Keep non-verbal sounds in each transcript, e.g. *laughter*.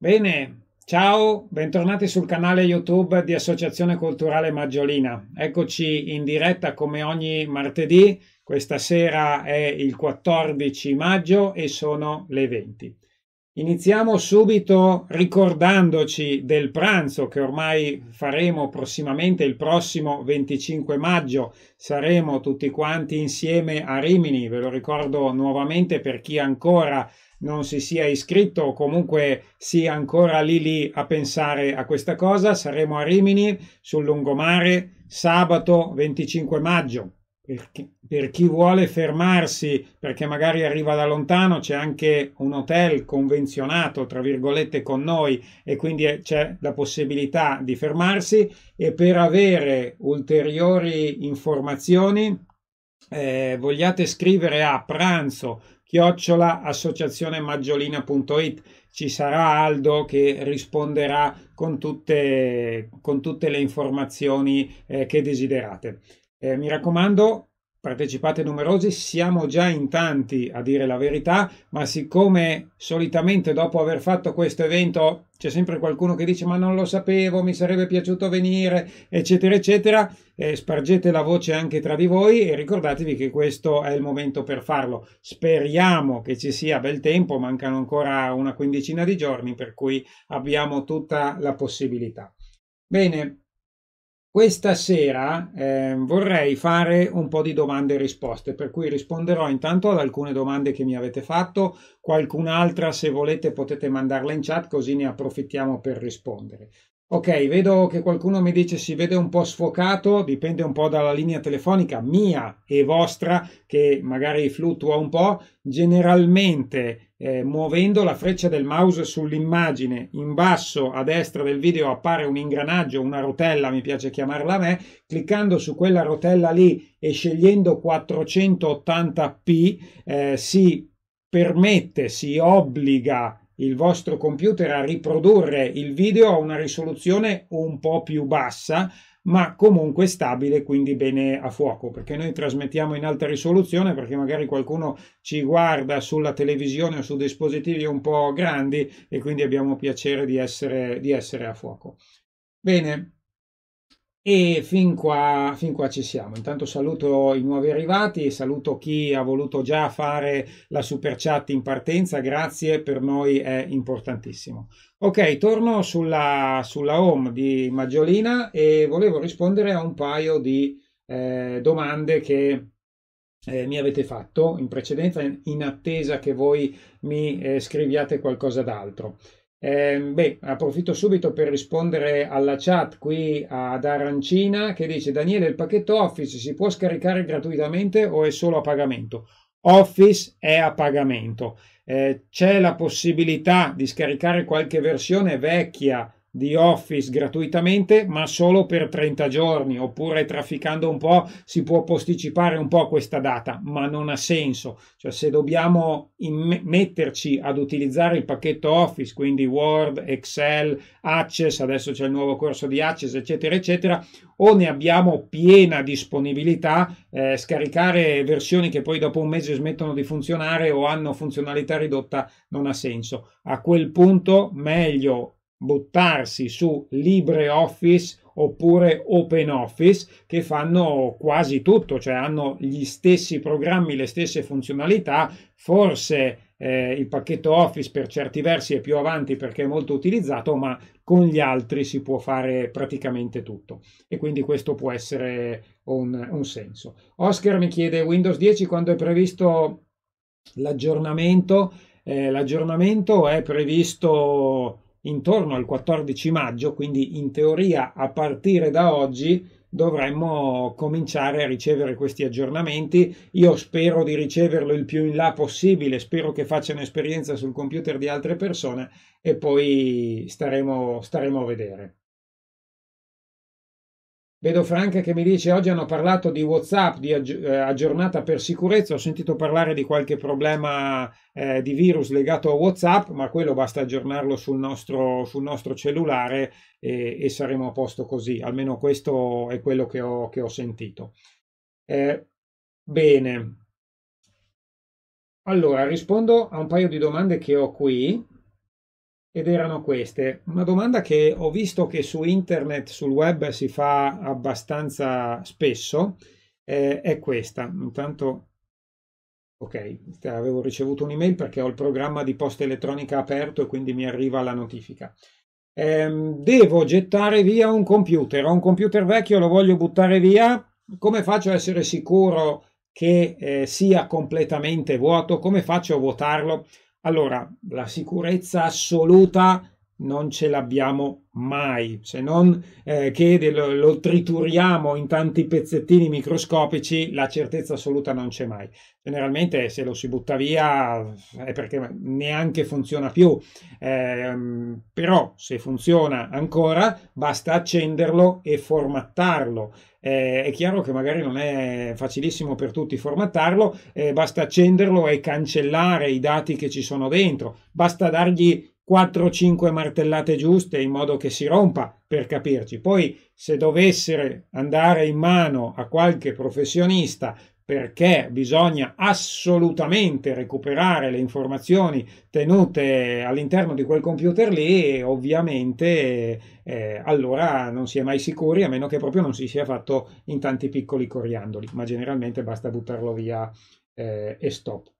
Bene, ciao, bentornati sul canale YouTube di Associazione Culturale Maggiolina. Eccoci in diretta come ogni martedì. Questa sera è il 14 maggio e sono le 20. Iniziamo subito ricordandoci del pranzo che ormai faremo prossimamente, il prossimo 25 maggio saremo tutti quanti insieme a Rimini, ve lo ricordo nuovamente per chi ancora non si sia iscritto o comunque sia ancora lì lì a pensare a questa cosa, saremo a Rimini sul lungomare sabato 25 maggio. Per chi, per chi vuole fermarsi, perché magari arriva da lontano, c'è anche un hotel convenzionato, tra virgolette, con noi e quindi c'è la possibilità di fermarsi e per avere ulteriori informazioni eh, vogliate scrivere a pranzo chiocciola associazionemaggiolina.it. Ci sarà Aldo che risponderà con tutte, con tutte le informazioni eh, che desiderate. Eh, mi raccomando, partecipate numerosi, siamo già in tanti a dire la verità, ma siccome solitamente dopo aver fatto questo evento c'è sempre qualcuno che dice ma non lo sapevo, mi sarebbe piaciuto venire, eccetera, eccetera, eh, spargete la voce anche tra di voi e ricordatevi che questo è il momento per farlo. Speriamo che ci sia bel tempo, mancano ancora una quindicina di giorni, per cui abbiamo tutta la possibilità. Bene, questa sera eh, vorrei fare un po' di domande e risposte, per cui risponderò intanto ad alcune domande che mi avete fatto, qualcun'altra se volete potete mandarla in chat così ne approfittiamo per rispondere. Ok, vedo che qualcuno mi dice si vede un po' sfocato, dipende un po' dalla linea telefonica mia e vostra che magari fluttua un po'. Generalmente eh, muovendo la freccia del mouse sull'immagine in basso a destra del video appare un ingranaggio, una rotella, mi piace chiamarla a me, cliccando su quella rotella lì e scegliendo 480p eh, si permette, si obbliga il vostro computer a riprodurre il video a una risoluzione un po' più bassa ma comunque stabile, quindi bene a fuoco, perché noi trasmettiamo in alta risoluzione, perché magari qualcuno ci guarda sulla televisione o su dispositivi un po' grandi e quindi abbiamo piacere di essere, di essere a fuoco. Bene, e fin qua, fin qua, ci siamo. Intanto saluto i nuovi arrivati, saluto chi ha voluto già fare la super chat in partenza, grazie, per noi è importantissimo. Ok, torno sulla, sulla home di Maggiolina e volevo rispondere a un paio di eh, domande che eh, mi avete fatto in precedenza in attesa che voi mi eh, scriviate qualcosa d'altro. Eh, beh, approfitto subito per rispondere alla chat qui ad Arancina che dice Daniele il pacchetto Office si può scaricare gratuitamente o è solo a pagamento? Office è a pagamento eh, c'è la possibilità di scaricare qualche versione vecchia di Office gratuitamente, ma solo per 30 giorni, oppure trafficando un po' si può posticipare un po' questa data, ma non ha senso. Cioè, se dobbiamo metterci ad utilizzare il pacchetto Office, quindi Word, Excel, Access, adesso c'è il nuovo corso di Access, eccetera, eccetera, o ne abbiamo piena disponibilità, eh, scaricare versioni che poi dopo un mese smettono di funzionare o hanno funzionalità ridotta non ha senso. A quel punto meglio buttarsi su LibreOffice oppure OpenOffice che fanno quasi tutto, cioè hanno gli stessi programmi, le stesse funzionalità, forse eh, il pacchetto Office per certi versi è più avanti perché è molto utilizzato, ma con gli altri si può fare praticamente tutto e quindi questo può essere un, un senso. Oscar mi chiede Windows 10 quando è previsto l'aggiornamento? Eh, l'aggiornamento è previsto intorno al 14 maggio, quindi in teoria a partire da oggi dovremmo cominciare a ricevere questi aggiornamenti. Io spero di riceverlo il più in là possibile, spero che facciano esperienza sul computer di altre persone e poi staremo, staremo a vedere. Vedo Franca che mi dice oggi hanno parlato di WhatsApp, di eh, aggiornata per sicurezza, ho sentito parlare di qualche problema eh, di virus legato a WhatsApp, ma quello basta aggiornarlo sul nostro, sul nostro cellulare e, e, saremo a posto così, almeno questo è quello che ho, che ho sentito. Eh, bene, allora rispondo a un paio di domande che ho qui ed erano queste. Una domanda che ho visto che su internet, sul web si fa abbastanza spesso, eh, è questa. Intanto, ok, avevo ricevuto un'email perché ho il programma di posta elettronica aperto e quindi mi arriva la notifica. Eh, devo gettare via un computer, ho un computer vecchio, lo voglio buttare via, come faccio a essere sicuro che eh, sia completamente vuoto? Come faccio a vuotarlo? Allora, la sicurezza assoluta non ce l'abbiamo mai, se non eh, che lo, lo, trituriamo in tanti pezzettini microscopici, la certezza assoluta non c'è mai. Generalmente se lo si butta via è perché neanche funziona più, eh, però se funziona ancora basta accenderlo e formattarlo eh, è chiaro che magari non è facilissimo per tutti formattarlo, eh, basta accenderlo e cancellare i dati che ci sono dentro, basta dargli 4-5 martellate giuste in modo che si rompa per capirci. Poi se dovesse andare in mano a qualche professionista perché bisogna assolutamente recuperare le informazioni tenute all'interno di quel computer lì ovviamente eh, allora non si è mai sicuri a meno che proprio non si sia fatto in tanti piccoli coriandoli, ma generalmente basta buttarlo via eh, e stop.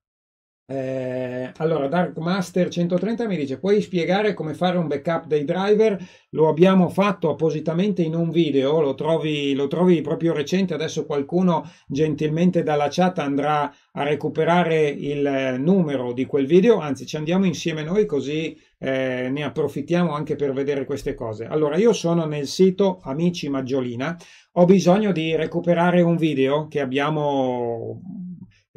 Eh, allora, Master 130 mi dice: Puoi spiegare come fare un backup dei driver? Lo abbiamo fatto appositamente in un video, lo trovi, lo trovi proprio recente. Adesso qualcuno gentilmente dalla chat andrà a recuperare il eh, numero di quel video. Anzi, ci andiamo insieme noi così eh, ne approfittiamo anche per vedere queste cose. Allora, io sono nel sito Amici Maggiolina. Ho bisogno di recuperare un video che abbiamo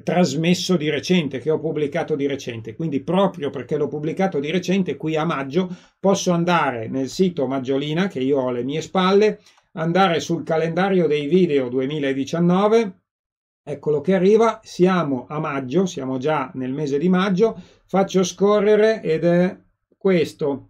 trasmesso di recente, che ho pubblicato di recente. Quindi proprio perché l'ho pubblicato di recente, qui a maggio, posso andare nel sito Maggiolina, che io ho alle mie spalle, andare sul calendario dei video 2019. Eccolo che arriva, siamo a maggio, siamo già nel mese di maggio, faccio scorrere ed è questo,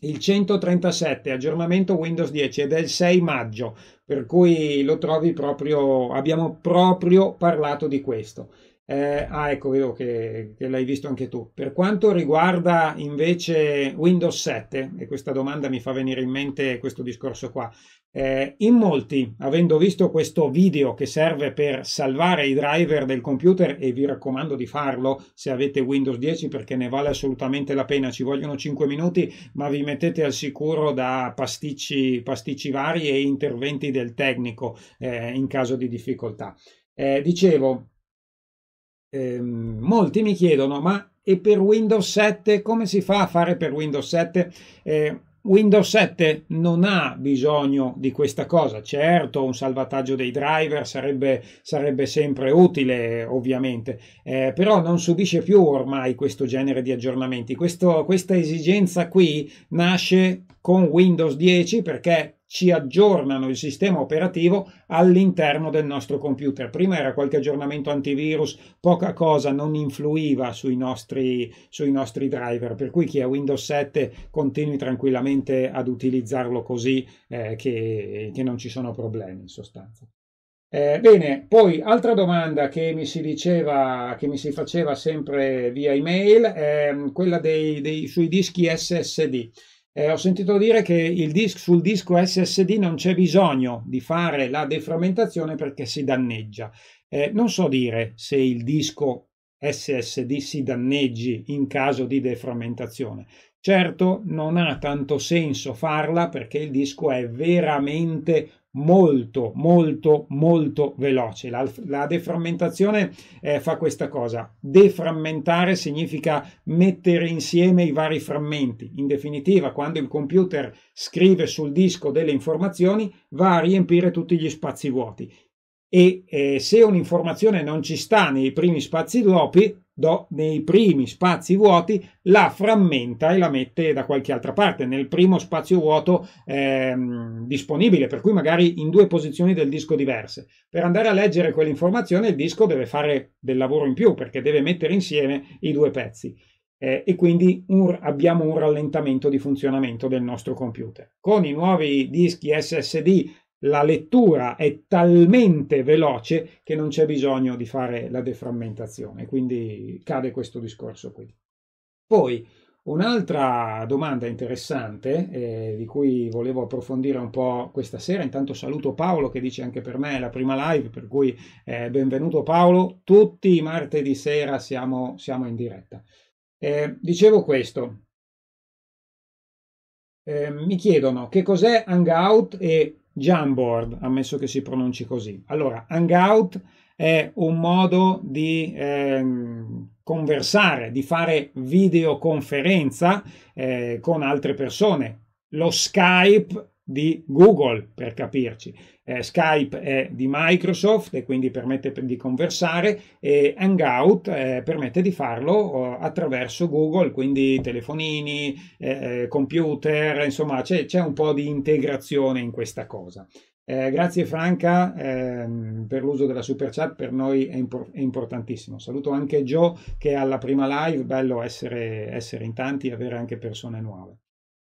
il 137, aggiornamento Windows 10 ed è il 6 maggio per cui lo trovi proprio, abbiamo proprio parlato di questo. Eh, ah, ecco, vedo che, che, l'hai visto anche tu. Per quanto riguarda invece Windows 7, e questa domanda mi fa venire in mente questo discorso qua, eh, in molti, avendo visto questo video che serve per salvare i driver del computer, e vi raccomando di farlo se avete Windows 10 perché ne vale assolutamente la pena, ci vogliono 5 minuti, ma vi mettete al sicuro da pasticci, pasticci vari e interventi del tecnico eh, in caso di difficoltà. Eh, dicevo, eh, molti mi chiedono, ma e per Windows 7 come si fa a fare per Windows 7? Eh, Windows 7 non ha bisogno di questa cosa, certo un salvataggio dei driver sarebbe, sarebbe sempre utile ovviamente, eh, però non subisce più ormai questo genere di aggiornamenti. Questo, questa esigenza qui nasce con Windows 10 perché ci aggiornano il sistema operativo all'interno del nostro computer. Prima era qualche aggiornamento antivirus, poca cosa non influiva sui nostri, sui nostri driver, per cui chi ha Windows 7 continui tranquillamente ad utilizzarlo così eh, che, che non ci sono problemi in sostanza. Eh, bene, poi altra domanda che mi si diceva, che mi si faceva sempre via email, è ehm, quella dei, dei, sui dischi SSD. Eh, ho sentito dire che disc, sul disco SSD non c'è bisogno di fare la deframmentazione perché si danneggia. Eh, non so dire se il disco SSD si danneggi in caso di deframmentazione. Certo non ha tanto senso farla perché il disco è veramente molto molto molto veloce la, la deframmentazione eh, fa questa cosa deframmentare significa mettere insieme i vari frammenti in definitiva quando il computer scrive sul disco delle informazioni va a riempire tutti gli spazi vuoti e eh, se un'informazione non ci sta nei primi spazi vuoti do nei primi spazi vuoti la frammenta e la mette da qualche altra parte, nel primo spazio vuoto ehm, disponibile, per cui magari in due posizioni del disco diverse. Per andare a leggere quell'informazione il disco deve fare del lavoro in più perché deve mettere insieme i due pezzi. Eh, e quindi un, abbiamo un rallentamento di funzionamento del nostro computer. Con i nuovi dischi SSD la lettura è talmente veloce che non c'è bisogno di fare la deframmentazione, quindi cade questo discorso qui. Poi un'altra domanda interessante eh, di cui volevo approfondire un po' questa sera, intanto saluto Paolo che dice anche per me è la prima live, per cui eh, benvenuto Paolo, tutti i martedì sera siamo, siamo in diretta. Eh, dicevo questo, eh, mi chiedono che cos'è Hangout e Jamboard, ammesso che si pronunci così. Allora, Hangout è un modo di eh, conversare, di fare videoconferenza eh, con altre persone. Lo Skype di Google, per capirci. Eh, Skype è di Microsoft e quindi permette di conversare e Hangout eh, permette di farlo eh, attraverso Google, quindi telefonini, eh, eh, computer, insomma c'è, c'è, un po' di integrazione in questa cosa. Eh, grazie Franca ehm, per l'uso della super chat, per noi è, impor- è, importantissimo. Saluto anche Joe che è alla prima live, bello essere, essere in tanti e avere anche persone nuove.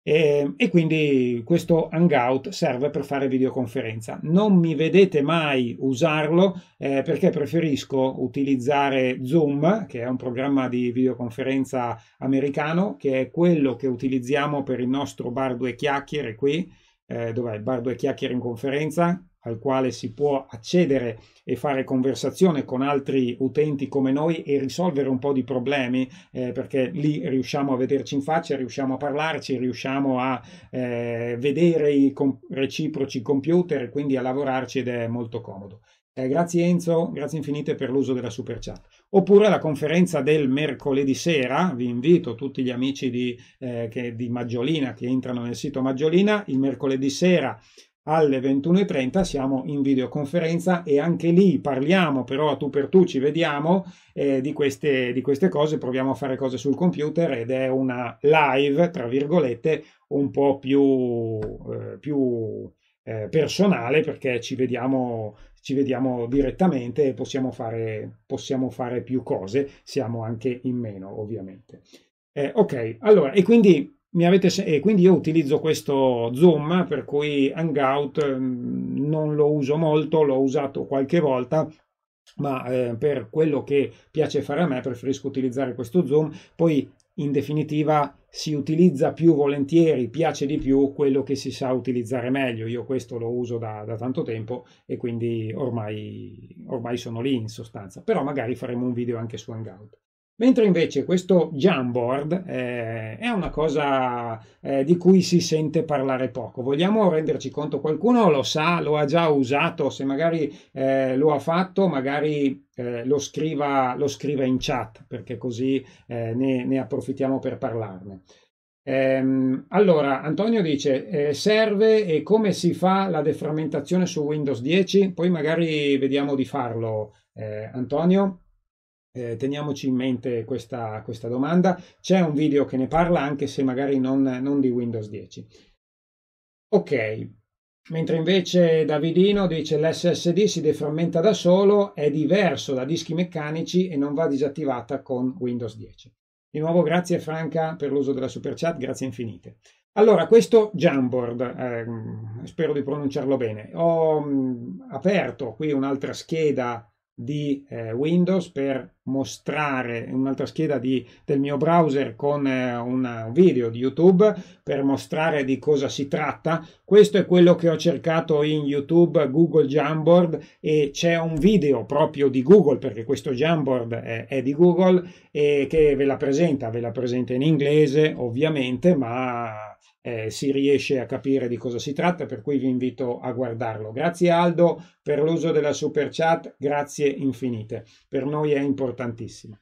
E, ehm, e, quindi questo Hangout serve per fare videoconferenza. Non mi vedete mai usarlo eh, perché preferisco utilizzare Zoom, che è un programma di videoconferenza americano, che è quello che utilizziamo per il nostro bar due chiacchiere qui. Eh, dov'è? Il bar due chiacchiere in conferenza? al quale si può accedere e fare conversazione con altri utenti come noi e risolvere un po' di problemi, eh, perché lì riusciamo a vederci in faccia, riusciamo a parlarci, riusciamo a eh, vedere i com- reciproci computer e quindi a lavorarci ed è molto comodo. Eh, grazie Enzo, grazie infinite per l'uso della super chat. Oppure la conferenza del mercoledì sera, vi invito tutti gli amici di, eh, che, di Maggiolina che entrano nel sito Maggiolina, il mercoledì sera alle 21.30 siamo in videoconferenza e anche lì parliamo però a tu per tu, ci vediamo eh, di, queste, di queste cose, proviamo a fare cose sul computer ed è una live, tra virgolette, un po' più, eh, più eh, personale perché ci vediamo, ci vediamo direttamente e possiamo fare, possiamo fare più cose, siamo anche in meno ovviamente. Eh, ok, allora, e quindi se- e quindi io utilizzo questo zoom, per cui Hangout mm, non lo uso molto, l'ho usato qualche volta, ma eh, per quello che piace fare a me preferisco utilizzare questo zoom. Poi in definitiva si utilizza più volentieri, piace di più quello che si sa utilizzare meglio. Io questo lo uso da, da tanto tempo e quindi ormai, ormai sono lì in sostanza. Però magari faremo un video anche su Hangout. Mentre invece questo Jamboard eh, è una cosa eh, di cui si sente parlare poco. Vogliamo renderci conto, qualcuno lo sa, lo ha già usato, se magari eh, lo ha fatto, magari eh, lo scriva, lo, scriva, in chat, perché così eh, ne, ne, approfittiamo per parlarne. Ehm, allora, Antonio dice, eh, serve e come si fa la deframmentazione su Windows 10? Poi magari vediamo di farlo, Antonio. Eh, teniamoci in mente questa, questa, domanda. C'è un video che ne parla anche se magari non, non di Windows 10. Ok, mentre invece Davidino dice l'SSD si deframmenta da solo, è diverso da dischi meccanici e non va disattivata con Windows 10. Di nuovo grazie Franca per l'uso della super chat, grazie infinite. Allora, questo Jamboard, ehm, spero di pronunciarlo bene, ho mh, mm, aperto qui un'altra scheda di eh, Windows per mostrare un'altra scheda di, del mio browser con eh, un video di YouTube per mostrare di cosa si tratta. Questo è quello che ho cercato in YouTube Google Jamboard e c'è un video proprio di Google perché questo Jamboard è, è di Google e che ve la presenta, ve la presenta in inglese ovviamente, ma eh, si riesce a capire di cosa si tratta, per cui vi invito a guardarlo. Grazie Aldo per l'uso della super chat, grazie infinite, per noi è importantissimo.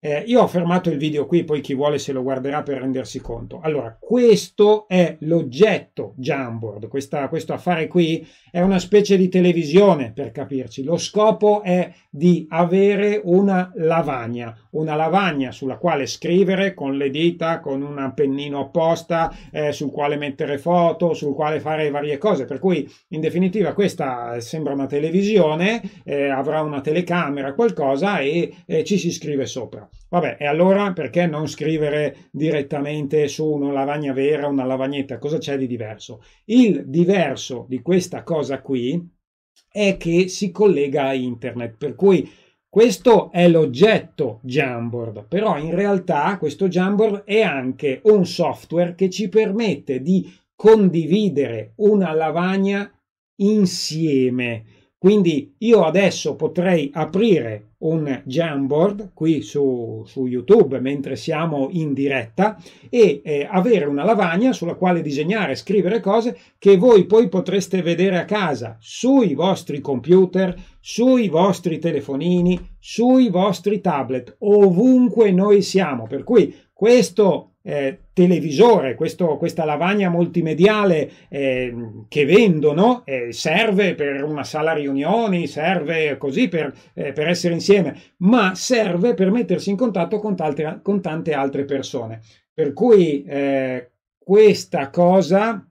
Eh, io ho fermato il video qui, poi chi vuole se lo guarderà per rendersi conto. Allora, questo è l'oggetto Jamboard, questa, questo affare qui è una specie di televisione per capirci. Lo scopo è di avere una lavagna, una lavagna sulla quale scrivere con le dita, con un pennino apposta, eh, sul quale mettere foto, sul quale fare varie cose. Per cui, in definitiva, questa sembra una televisione, eh, avrà una telecamera, qualcosa e ci si scrive sopra. Vabbè, e allora perché non scrivere direttamente su una lavagna vera, una lavagnetta? Cosa c'è di diverso? Il diverso di questa cosa qui è che si collega a internet, per cui questo è l'oggetto Jamboard, però in realtà questo Jamboard è anche un software che ci permette di condividere una lavagna insieme quindi io adesso potrei aprire un Jamboard qui su, su YouTube mentre siamo in diretta e eh, avere una lavagna sulla quale disegnare e scrivere cose che voi poi potreste vedere a casa sui vostri computer, sui vostri telefonini, sui vostri tablet, ovunque noi siamo. Per cui questo eh, televisore, questo, questa lavagna multimediale eh, che vendono, eh, serve per una sala riunioni, serve così per, eh, per, essere insieme, ma serve per mettersi in contatto con, tante, con tante altre persone. Per cui eh, questa cosa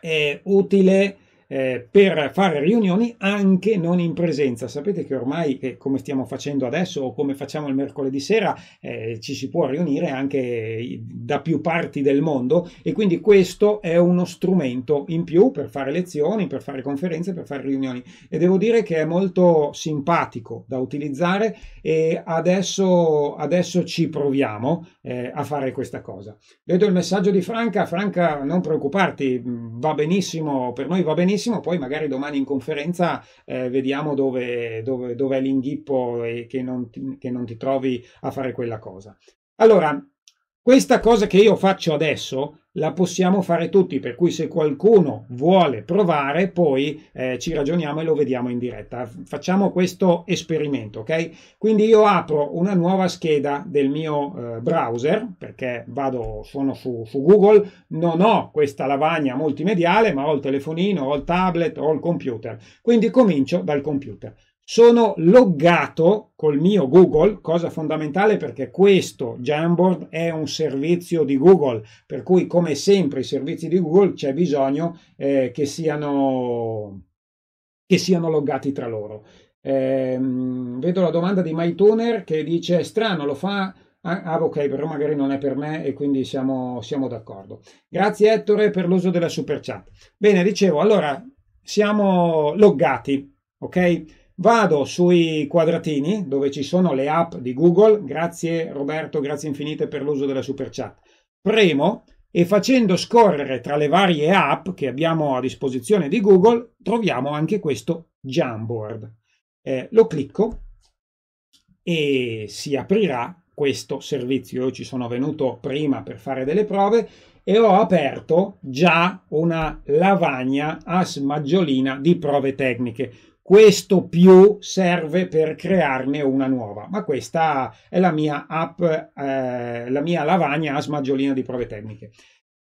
è utile eh, per fare riunioni anche non in presenza. Sapete che ormai, eh, come stiamo facendo adesso o come facciamo il mercoledì sera, eh, ci si può riunire anche eh, da più parti del mondo e quindi questo è uno strumento in più per fare lezioni, per fare conferenze, per fare riunioni. E devo dire che è molto simpatico da utilizzare e adesso, adesso ci proviamo eh, a fare questa cosa. Vedo il messaggio di Franca. Franca, non preoccuparti, va benissimo, per noi va benissimo benissimo, poi magari domani in conferenza eh, vediamo dove, dove, dove, è l'inghippo e che non, ti, che non ti trovi a fare quella cosa. Allora, questa cosa che io faccio adesso la possiamo fare tutti, per cui se qualcuno vuole provare, poi eh, ci ragioniamo e lo vediamo in diretta. Facciamo questo esperimento, ok? Quindi io apro una nuova scheda del mio eh, browser, perché vado, sono su, su, Google, non ho questa lavagna multimediale, ma ho il telefonino, ho il tablet, ho il computer. Quindi comincio dal computer. Sono loggato col mio Google, cosa fondamentale perché questo Jamboard è un servizio di Google, per cui come sempre i servizi di Google c'è bisogno eh, che, siano, che siano loggati tra loro. Eh, vedo la domanda di MyTuner che dice strano, lo fa Ah, ok, però magari non è per me e quindi siamo, siamo, d'accordo. Grazie Ettore per l'uso della super chat. Bene, dicevo, allora siamo loggati, ok? Vado sui quadratini dove ci sono le app di Google. Grazie Roberto, grazie infinite per l'uso della super chat. Premo e facendo scorrere tra le varie app che abbiamo a disposizione di Google troviamo anche questo Jamboard. Eh, lo clicco e si aprirà questo servizio. Io ci sono venuto prima per fare delle prove e ho aperto già una lavagna a smaggiolina di prove tecniche. Questo più serve per crearne una nuova, ma questa è la mia app, eh, la mia lavagna a smagiolino di prove tecniche.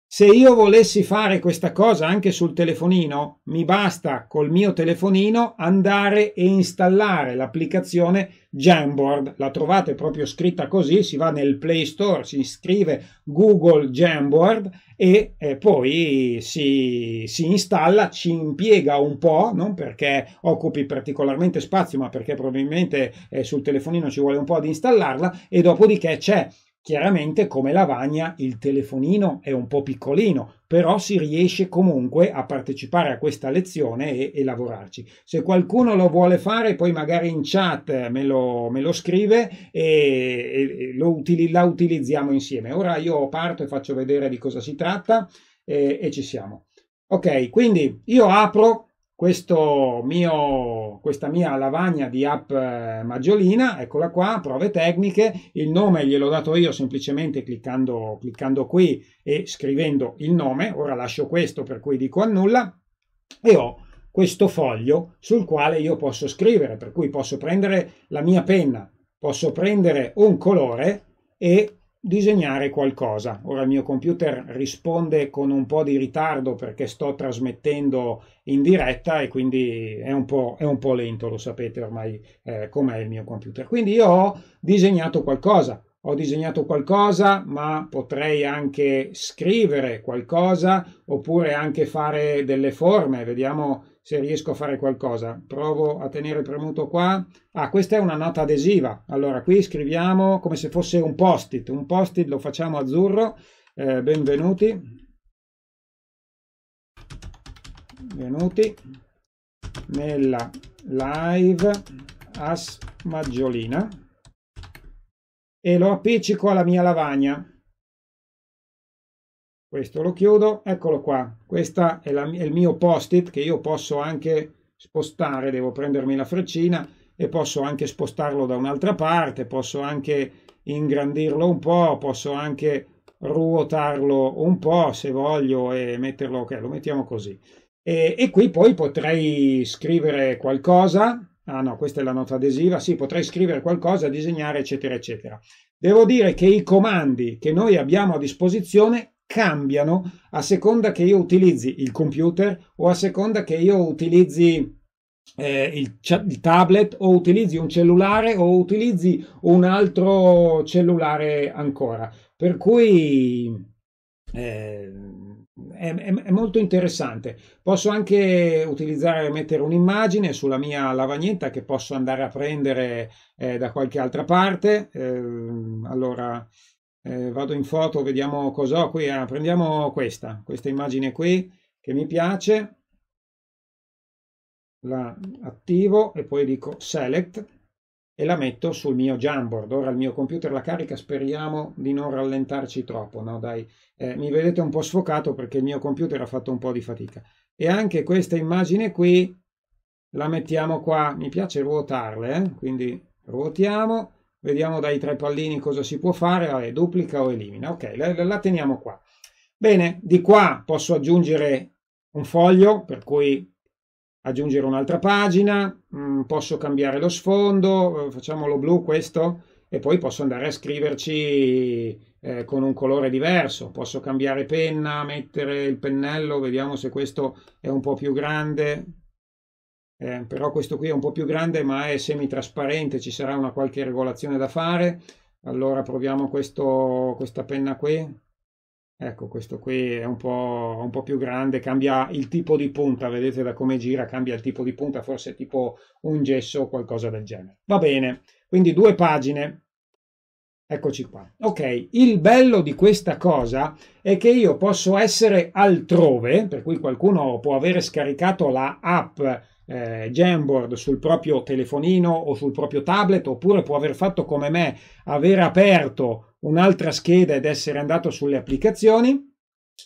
Se io volessi fare questa cosa anche sul telefonino, mi basta col mio telefonino andare e installare l'applicazione Jamboard. La trovate proprio scritta così, si va nel Play Store, si scrive Google Jamboard e eh, poi si, si installa, ci impiega un po', non perché occupi particolarmente spazio, ma perché probabilmente eh, sul telefonino ci vuole un po' ad installarla e dopodiché c'è Chiaramente come lavagna il telefonino è un po' piccolino, però si riesce comunque a partecipare a questa lezione e, e lavorarci. Se qualcuno lo vuole fare, poi magari in chat me lo, me lo scrive e, e lo utili, la utilizziamo insieme. Ora io parto e faccio vedere di cosa si tratta e, eh, e ci siamo. Ok, quindi io apro questo mio, questa mia lavagna di app eh, maggiolina, eccola qua, prove tecniche, il nome gliel'ho dato io semplicemente cliccando, cliccando qui e scrivendo il nome, ora lascio questo per cui dico annulla e ho questo foglio sul quale io posso scrivere, per cui posso prendere la mia penna, posso prendere un colore e disegnare qualcosa. Ora il mio computer risponde con un po' di ritardo perché sto trasmettendo in diretta e quindi è un po', è un po lento, lo sapete ormai eh, com'è il mio computer. Quindi io ho disegnato qualcosa, ho disegnato qualcosa, ma potrei anche scrivere qualcosa oppure anche fare delle forme, vediamo se riesco a fare qualcosa. Provo a tenere premuto qua. Ah, questa è una nota adesiva. Allora, qui scriviamo come se fosse un post-it. Un post-it lo facciamo azzurro. Eh, benvenuti. Benvenuti nella live As Maggiolina. E lo appiccico alla mia lavagna questo lo chiudo, eccolo qua, questo è, è, il mio post-it che io posso anche spostare, devo prendermi la freccina e posso anche spostarlo da un'altra parte, posso anche ingrandirlo un po', posso anche ruotarlo un po' se voglio e metterlo, ok, lo mettiamo così. E, e qui poi potrei scrivere qualcosa, ah no, questa è la nota adesiva, sì, potrei scrivere qualcosa, disegnare, eccetera, eccetera. Devo dire che i comandi che noi abbiamo a disposizione cambiano a seconda che io utilizzi il computer o a seconda che io utilizzi eh, il, il, tablet o utilizzi un cellulare o utilizzi un altro cellulare ancora. Per cui eh, è, è, molto interessante. Posso anche utilizzare, mettere un'immagine sulla mia lavagnetta che posso andare a prendere eh, da qualche altra parte. Ehm, allora eh, vado in foto, vediamo cosa ho qui. Ah, prendiamo questa, questa immagine qui che mi piace, la attivo e poi dico select e la metto sul mio Jamboard. Ora il mio computer la carica, speriamo di non rallentarci troppo, no dai. Eh, mi vedete un po' sfocato perché il mio computer ha fatto un po' di fatica. E anche questa immagine qui la mettiamo qua, mi piace ruotarle, eh? quindi ruotiamo Vediamo dai tre pallini cosa si può fare. Ah, duplica o elimina. Ok, la, la teniamo qua. Bene, di qua posso aggiungere un foglio, per cui aggiungere un'altra pagina, mm, posso cambiare lo sfondo, eh, facciamolo blu questo, e poi posso andare a scriverci eh, con un colore diverso, posso cambiare penna, mettere il pennello, vediamo se questo è un po' più grande, eh, però questo qui è un po' più grande ma è semi-trasparente, ci sarà una qualche regolazione da fare. Allora proviamo questo, questa penna qui. Ecco, questo qui è un po', un po', più grande, cambia il tipo di punta, vedete da come gira, cambia il tipo di punta, forse tipo un gesso o qualcosa del genere. Va bene, quindi due pagine, eccoci qua. Ok, il bello di questa cosa è che io posso essere altrove, per cui qualcuno può avere scaricato la app eh, Jamboard sul proprio telefonino o sul proprio tablet, oppure può aver fatto come me, aver aperto un'altra scheda ed essere andato sulle applicazioni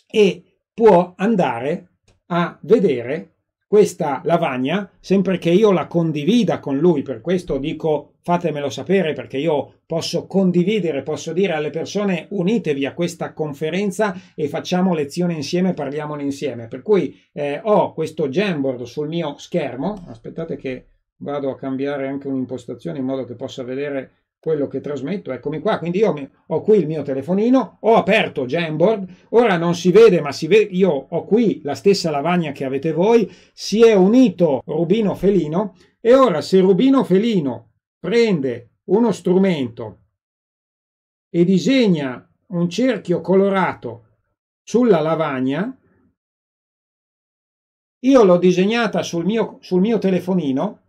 e può andare a vedere questa lavagna, sempre che io la condivida con lui, per questo dico fatemelo sapere perché io posso condividere, posso dire alle persone unitevi a questa conferenza e facciamo lezione insieme, parliamone insieme. Per cui eh, ho questo Jamboard sul mio schermo, aspettate che vado a cambiare anche un'impostazione in modo che possa vedere quello che trasmetto, eccomi qua, quindi io ho qui il mio telefonino, ho aperto Jamboard, ora non si vede ma si vede, io ho qui la stessa lavagna che avete voi, si è unito Rubino Felino e ora se Rubino Felino prende uno strumento e disegna un cerchio colorato sulla lavagna, io l'ho disegnata sul mio, sul mio telefonino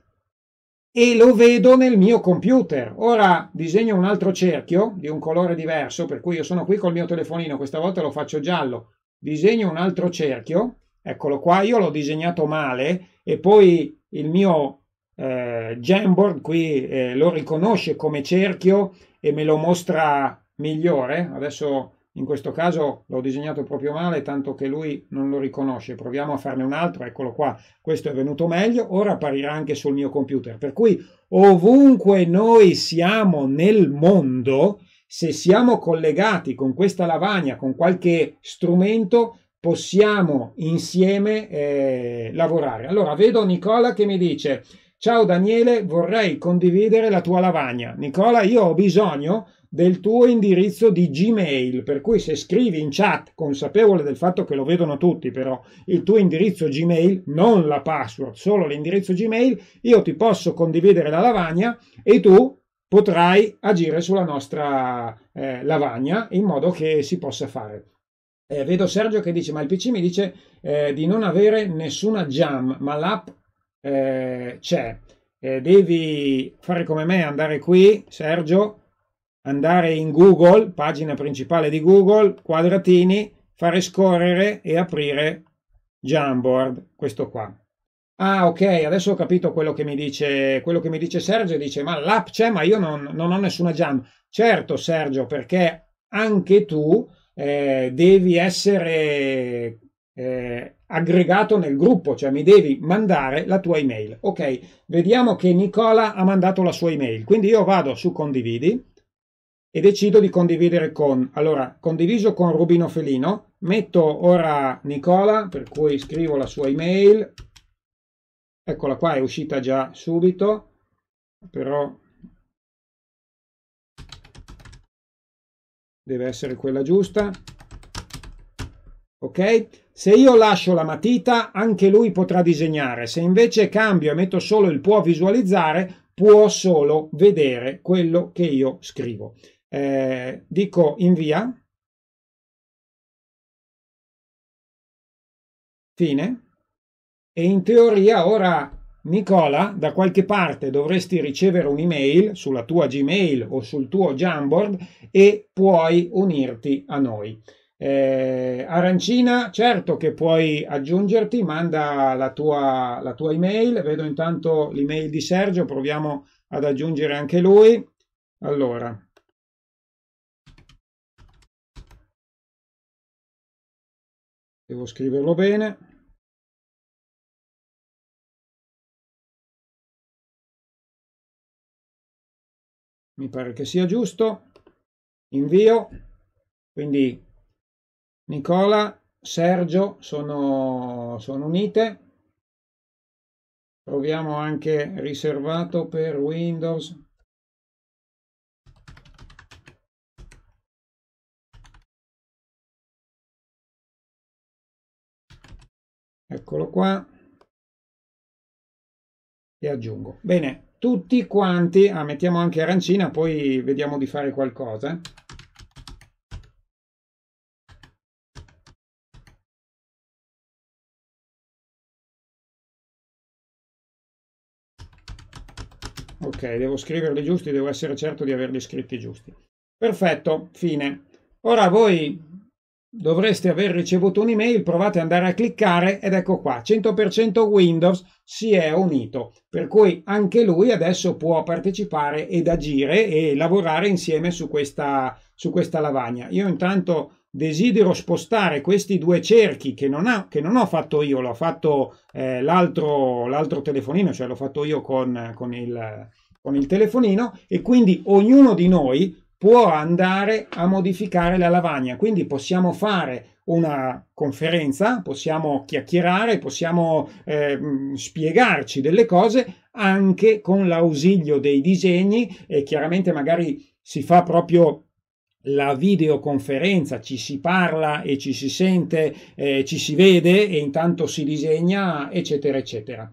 e lo vedo nel mio computer. Ora disegno un altro cerchio di un colore diverso, per cui io sono qui col mio telefonino, questa volta lo faccio giallo. Disegno un altro cerchio, eccolo qua, io l'ho disegnato male e poi il mio eh, Jamboard qui eh, lo riconosce come cerchio e me lo mostra migliore. Adesso in questo caso l'ho disegnato proprio male, tanto che lui non lo riconosce. Proviamo a farne un altro, eccolo qua. Questo è venuto meglio, ora apparirà anche sul mio computer. Per cui ovunque noi siamo nel mondo, se siamo collegati con questa lavagna, con qualche strumento, possiamo insieme eh, lavorare. Allora vedo Nicola che mi dice: Ciao Daniele, vorrei condividere la tua lavagna. Nicola, io ho bisogno del tuo indirizzo di Gmail, per cui se scrivi in chat, consapevole del fatto che lo vedono tutti però, il tuo indirizzo Gmail, non la password, solo l'indirizzo Gmail, io ti posso condividere la lavagna e tu potrai agire sulla nostra eh, lavagna in modo che si possa fare. Eh, vedo Sergio che dice, ma il PC mi dice eh, di non avere nessuna jam, ma l'app eh, c'è. Eh, devi fare come me, andare qui, Sergio, andare in Google, pagina principale di Google, quadratini, fare scorrere e aprire Jamboard, questo qua. Ah, ok, adesso ho capito quello che mi dice, quello che mi dice Sergio. Dice, ma l'app c'è, ma io non, non ho nessuna jam. Certo, Sergio, perché anche tu eh, devi essere eh, aggregato nel gruppo, cioè mi devi mandare la tua email. Ok, vediamo che Nicola ha mandato la sua email. Quindi io vado su condividi e decido di condividere con. Allora, condiviso con Rubino Felino, metto ora Nicola, per cui scrivo la sua email. Eccola qua, è uscita già subito, però deve essere quella giusta. Ok? Se io lascio la matita, anche lui potrà disegnare. Se invece cambio e metto solo il può visualizzare, può solo vedere quello che io scrivo eh, dico invia, fine, e in teoria ora Nicola, da qualche parte dovresti ricevere un'email sulla tua Gmail o sul tuo Jamboard e puoi unirti a noi. Eh, Arancina, certo che puoi aggiungerti, manda la tua, la tua email. Vedo intanto l'email di Sergio, proviamo ad aggiungere anche lui. Allora, devo scriverlo bene mi pare che sia giusto invio quindi Nicola Sergio sono, sono unite proviamo anche riservato per Windows eccolo qua e aggiungo bene tutti quanti ah, mettiamo anche arancina poi vediamo di fare qualcosa eh. ok devo scriverli giusti devo essere certo di averli scritti giusti perfetto fine ora voi dovreste aver ricevuto un'email, provate ad andare a cliccare ed ecco qua, 100% Windows si è unito, per cui anche lui adesso può partecipare ed agire e lavorare insieme su questa, su questa lavagna. Io intanto desidero spostare questi due cerchi che non, ha, che non ho fatto io, l'ho fatto eh, l'altro, l'altro telefonino, cioè l'ho fatto io con, con, il, con il telefonino e quindi ognuno di noi può andare a modificare la lavagna. Quindi possiamo fare una conferenza, possiamo chiacchierare, possiamo eh, spiegarci delle cose anche con l'ausilio dei disegni e chiaramente magari si fa proprio la videoconferenza, ci si parla e ci si sente, eh, ci si vede e intanto si disegna, eccetera, eccetera.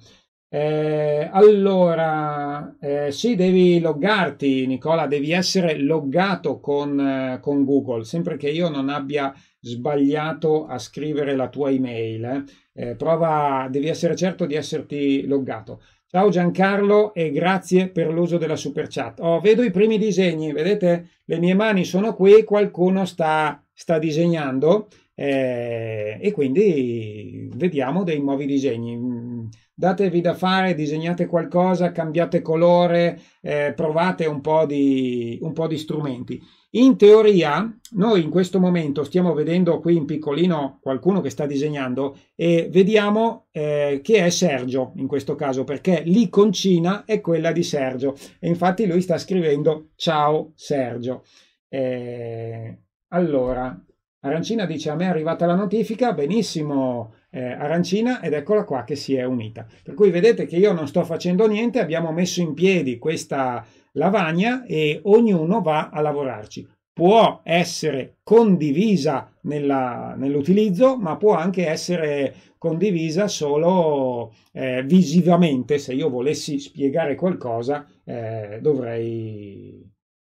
Eh, allora, eh, sì, devi loggarti, Nicola, devi essere loggato con, eh, con, Google, sempre che io non abbia sbagliato a scrivere la tua email. Eh. Eh, prova, devi essere certo di esserti loggato. Ciao Giancarlo e grazie per l'uso della super chat. Oh, vedo i primi disegni, vedete? Le mie mani sono qui, qualcuno sta, sta disegnando eh, e quindi vediamo dei nuovi disegni datevi da fare, disegnate qualcosa, cambiate colore, eh, provate un po, di, un po' di strumenti. In teoria, noi in questo momento stiamo vedendo qui in piccolino qualcuno che sta disegnando e vediamo eh, che è Sergio in questo caso, perché l'iconcina è quella di Sergio. E infatti lui sta scrivendo Ciao Sergio. Eh, allora, Arancina dice a me è arrivata la notifica, benissimo eh, arancina ed eccola qua che si è unita. Per cui vedete che io non sto facendo niente, abbiamo messo in piedi questa lavagna e ognuno va a lavorarci. Può essere condivisa nella, nell'utilizzo, ma può anche essere condivisa solo eh, visivamente. Se io volessi spiegare qualcosa, eh, dovrei...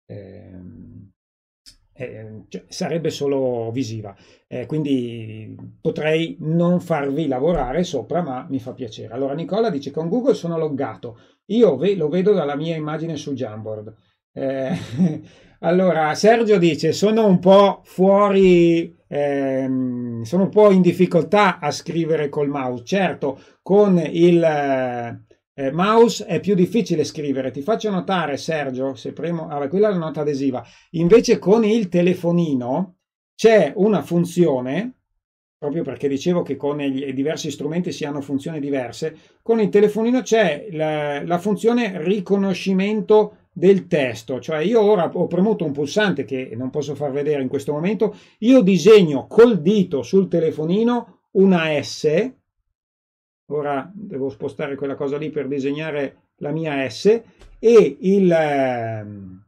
Ehm, eh, cioè, sarebbe solo visiva. Eh, quindi potrei non farvi lavorare sopra, ma mi fa piacere. Allora Nicola dice con Google sono loggato, io ve lo vedo dalla mia immagine su Jamboard. Eh, *laughs* allora Sergio dice sono un po' fuori, ehm, sono un po' in difficoltà a scrivere col mouse, certo con il eh, mouse è più difficile scrivere. Ti faccio notare, Sergio, se premo... Allora, è la nota adesiva. Invece con il telefonino c'è una funzione, proprio perché dicevo che con i diversi strumenti si hanno funzioni diverse, con il telefonino c'è la, la funzione riconoscimento del testo, cioè io ora ho premuto un pulsante che non posso far vedere in questo momento, io disegno col dito sul telefonino una S ora devo spostare quella cosa lì per disegnare la mia S e il, ehm,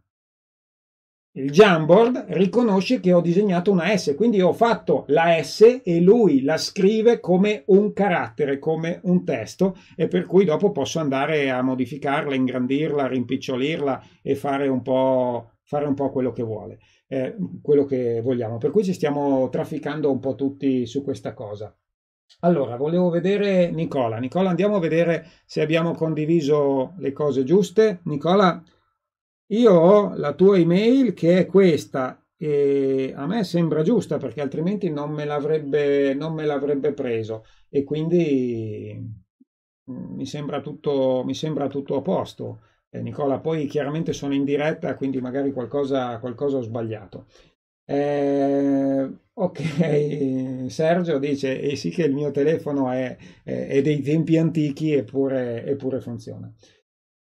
il Jamboard riconosce che ho disegnato una S, quindi ho fatto la S e lui la scrive come un carattere, come un testo e per cui dopo posso andare a modificarla, ingrandirla, rimpicciolirla e fare un po', fare un po quello che vuole, eh, quello che vogliamo. Per cui ci stiamo trafficando un po' tutti su questa cosa. Allora, volevo vedere Nicola. Nicola, andiamo a vedere se abbiamo condiviso le cose giuste. Nicola, io ho la tua email che è questa e a me sembra giusta perché altrimenti non me l'avrebbe, non me l'avrebbe preso e quindi mm, mi sembra tutto, mi sembra tutto a posto. Eh, Nicola, poi chiaramente sono in diretta, quindi magari qualcosa, qualcosa ho sbagliato. Eh, Ok, Sergio dice, e sì che il mio telefono è, è, è dei tempi antichi eppure, eppure funziona.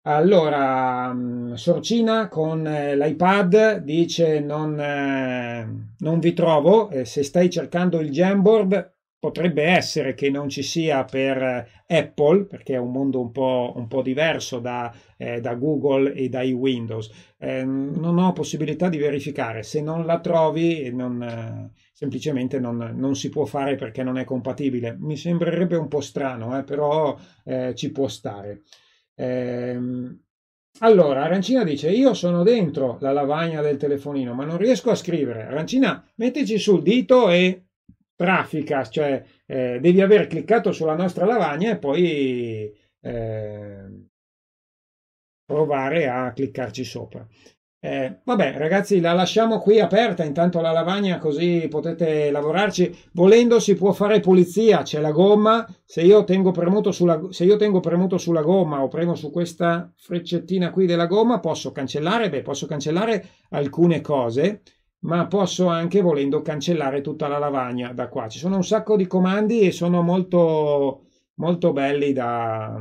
Allora, mm, Sorcina con eh, l'iPad dice non, eh, non vi trovo, eh, se stai cercando il Jamboard Potrebbe essere che non ci sia per eh, Apple, perché è un mondo un po', un po diverso da, eh, da, Google e dai Windows. Eh, non ho possibilità di verificare. Se non la trovi, eh, non, eh, semplicemente non, non, si può fare perché non è compatibile. Mi sembrerebbe un po' strano, eh, però ci può stare. Ehm, allora, Arancina dice: Io sono dentro la lavagna del telefonino, ma non riesco a scrivere. Arancina, mettici sul dito e trafica, cioè eh, devi aver cliccato sulla nostra lavagna e poi eh, provare a cliccarci sopra. Eh, vabbè ragazzi la lasciamo qui aperta intanto la lavagna così potete lavorarci volendo si può fare pulizia c'è la gomma se io, sulla, se io tengo premuto sulla gomma o premo su questa freccettina qui della gomma posso cancellare beh posso cancellare alcune cose ma posso anche volendo cancellare tutta la lavagna da qua. Ci sono un sacco di comandi e sono molto, molto belli da,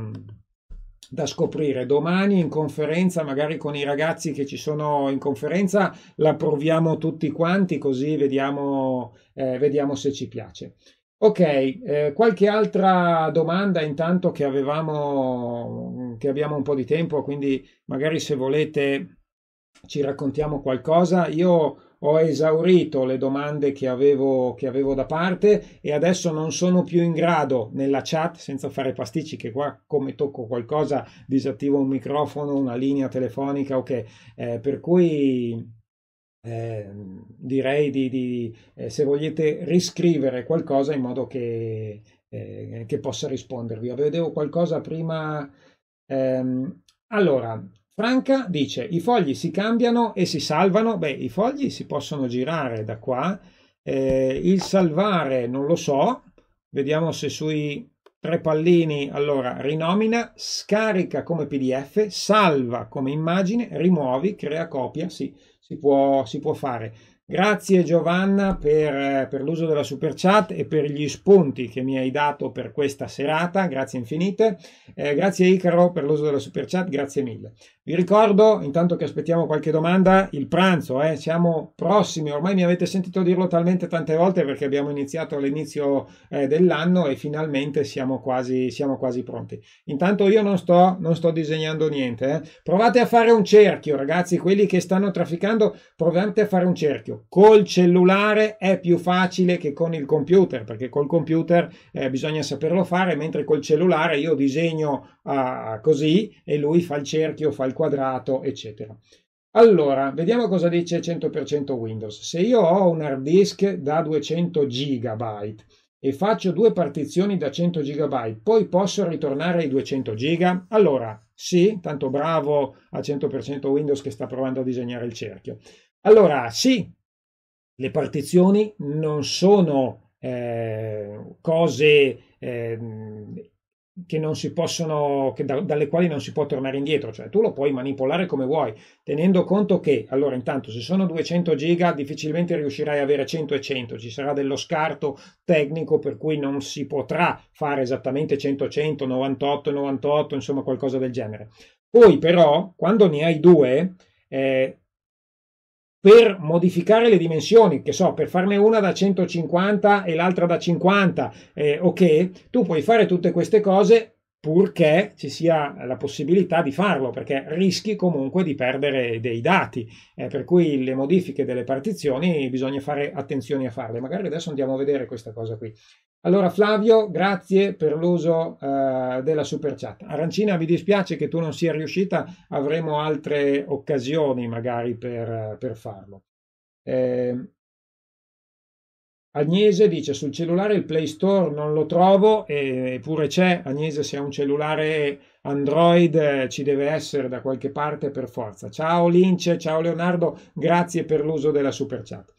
da scoprire. Domani in conferenza, magari con i ragazzi che ci sono in conferenza, la proviamo tutti quanti così vediamo, eh, vediamo se ci piace. Ok, eh, qualche altra domanda intanto che avevamo, che abbiamo un po' di tempo, quindi magari se volete ci raccontiamo qualcosa. Io ho esaurito le domande che avevo, che avevo da parte e adesso non sono più in grado nella chat, senza fare pasticci, che qua come tocco qualcosa disattivo un microfono, una linea telefonica, ok, eh, per cui... Eh, direi di, di eh, se volete riscrivere qualcosa in modo che, eh, che possa rispondervi. Avevo qualcosa prima. Ehm, allora, Franca dice i fogli si cambiano e si salvano. Beh, i fogli si possono girare da qua. Eh, il salvare non lo so. Vediamo se sui tre pallini. Allora, rinomina, scarica come PDF, salva come immagine, rimuovi, crea copia. Sì, si può, si può fare. Grazie Giovanna per, per l'uso della super chat e per gli spunti che mi hai dato per questa serata, grazie infinite. Eh, grazie Icaro per l'uso della super chat, grazie mille. Vi ricordo, intanto che aspettiamo qualche domanda, il pranzo, eh, siamo prossimi, ormai mi avete sentito dirlo talmente tante volte perché abbiamo iniziato all'inizio eh, dell'anno e finalmente siamo quasi, siamo quasi, pronti. Intanto io non sto, non sto disegnando niente, eh. provate a fare un cerchio ragazzi, quelli che stanno trafficando, provate a fare un cerchio col cellulare è più facile che con il computer, perché col computer eh, bisogna saperlo fare, mentre col cellulare io disegno uh, così e lui fa il cerchio, fa il quadrato, eccetera. Allora, vediamo cosa dice 100% Windows. Se io ho un hard disk da 200 GB e faccio due partizioni da 100 GB, poi posso ritornare ai 200 GB? Allora, sì, tanto bravo a 100% Windows che sta provando a disegnare il cerchio. Allora, sì, le partizioni non sono eh, cose eh, che non si possono, che da, dalle quali non si può tornare indietro, cioè tu lo puoi manipolare come vuoi, tenendo conto che, allora intanto se sono 200 giga difficilmente riuscirai a avere 100 e 100, ci sarà dello scarto tecnico per cui non si potrà fare esattamente 100 100, 98 98, insomma qualcosa del genere. Poi però, quando ne hai due, eh, per modificare le dimensioni, che so, per farne una da 150 e l'altra da 50, eh, ok, tu puoi fare tutte queste cose purché ci sia la possibilità di farlo, perché rischi comunque di perdere dei dati, eh, per cui le modifiche delle partizioni bisogna fare attenzione a farle. Magari adesso andiamo a vedere questa cosa qui. Allora Flavio, grazie per l'uso eh, della super chat. Arancina, mi dispiace che tu non sia riuscita, avremo altre occasioni magari per, per farlo. Eh, Agnese dice sul cellulare il Play Store non lo trovo, eppure c'è. Agnese, se ha un cellulare Android ci deve essere da qualche parte per forza. Ciao Lince, ciao Leonardo, grazie per l'uso della super chat.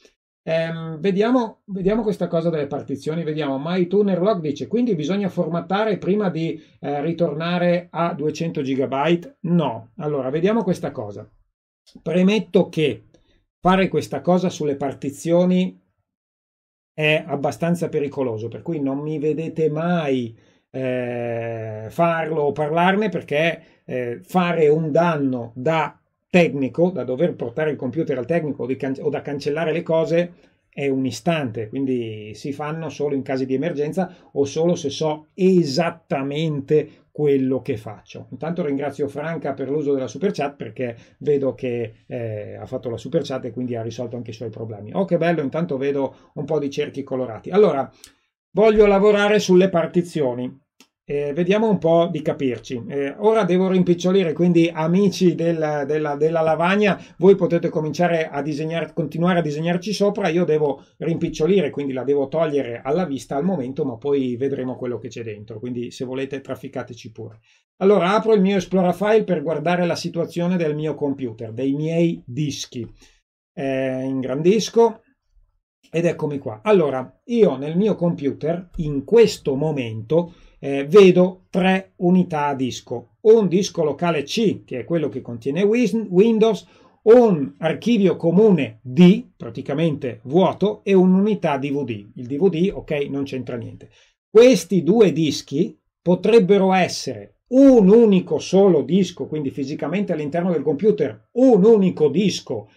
Ehm, vediamo, vediamo, questa cosa delle partizioni, vediamo. MyTunerLog dice quindi bisogna formattare prima di eh, ritornare a 200 GB? No. Allora, vediamo questa cosa. Premetto che fare questa cosa sulle partizioni è abbastanza pericoloso, per cui non mi vedete mai eh, farlo o parlarne perché eh, fare un danno da tecnico, da dover portare il computer al tecnico o, can- o da cancellare le cose, è un istante, quindi si fanno solo in casi di emergenza o solo se so esattamente quello che faccio. Intanto ringrazio Franca per l'uso della super chat perché vedo che eh, ha fatto la super chat e quindi ha risolto anche i suoi problemi. Oh, che bello, intanto vedo un po' di cerchi colorati. Allora, voglio lavorare sulle partizioni. Eh, vediamo un po' di capirci. Eh, ora devo rimpicciolire, quindi amici della, della, della, lavagna, voi potete cominciare a disegnare, continuare a disegnarci sopra, io devo rimpicciolire, quindi la devo togliere alla vista al momento, ma poi vedremo quello che c'è dentro, quindi se volete trafficateci pure. Allora apro il mio Explora File per guardare la situazione del mio computer, dei miei dischi. Eh, ingrandisco ed eccomi qua. Allora, io nel mio computer in questo momento eh, vedo tre unità a disco, un disco locale C, che è quello che contiene Windows, un archivio comune D, praticamente vuoto, e un'unità DVD. Il DVD, ok, non c'entra niente. Questi due dischi potrebbero essere un unico solo disco, quindi fisicamente all'interno del computer, un unico disco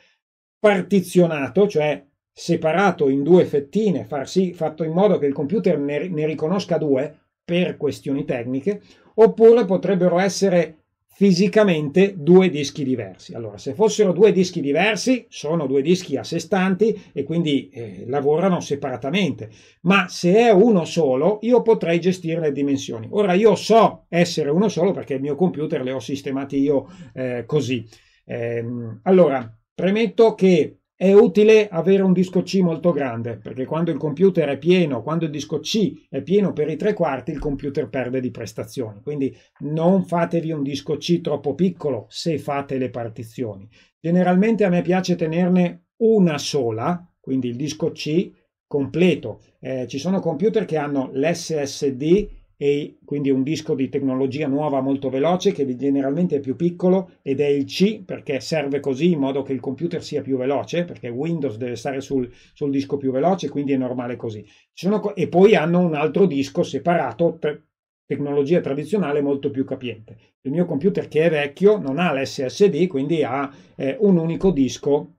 partizionato, cioè separato in due fettine, far sì, fatto in modo che il computer ne, ne riconosca due, per questioni tecniche, oppure potrebbero essere fisicamente due dischi diversi. Allora, se fossero due dischi diversi, sono due dischi a sé stanti e quindi eh, lavorano separatamente, ma se è uno solo, io potrei gestire le dimensioni. Ora, io so essere uno solo perché il mio computer le ho sistemate io eh, così. Ehm, allora, premetto che è utile avere un disco C molto grande, perché quando il computer è pieno, quando il disco C è pieno per i tre quarti, il computer perde di prestazioni. Quindi non fatevi un disco C troppo piccolo se fate le partizioni. Generalmente a me piace tenerne una sola, quindi il disco C completo. Eh, ci sono computer che hanno l'SSD e quindi un disco di tecnologia nuova molto veloce che generalmente è più piccolo ed è il C perché serve così in modo che il computer sia più veloce perché Windows deve stare sul, sul disco più veloce quindi è normale così sono, e poi hanno un altro disco separato per tecnologia tradizionale molto più capiente il mio computer che è vecchio non ha l'SSD quindi ha eh, un unico disco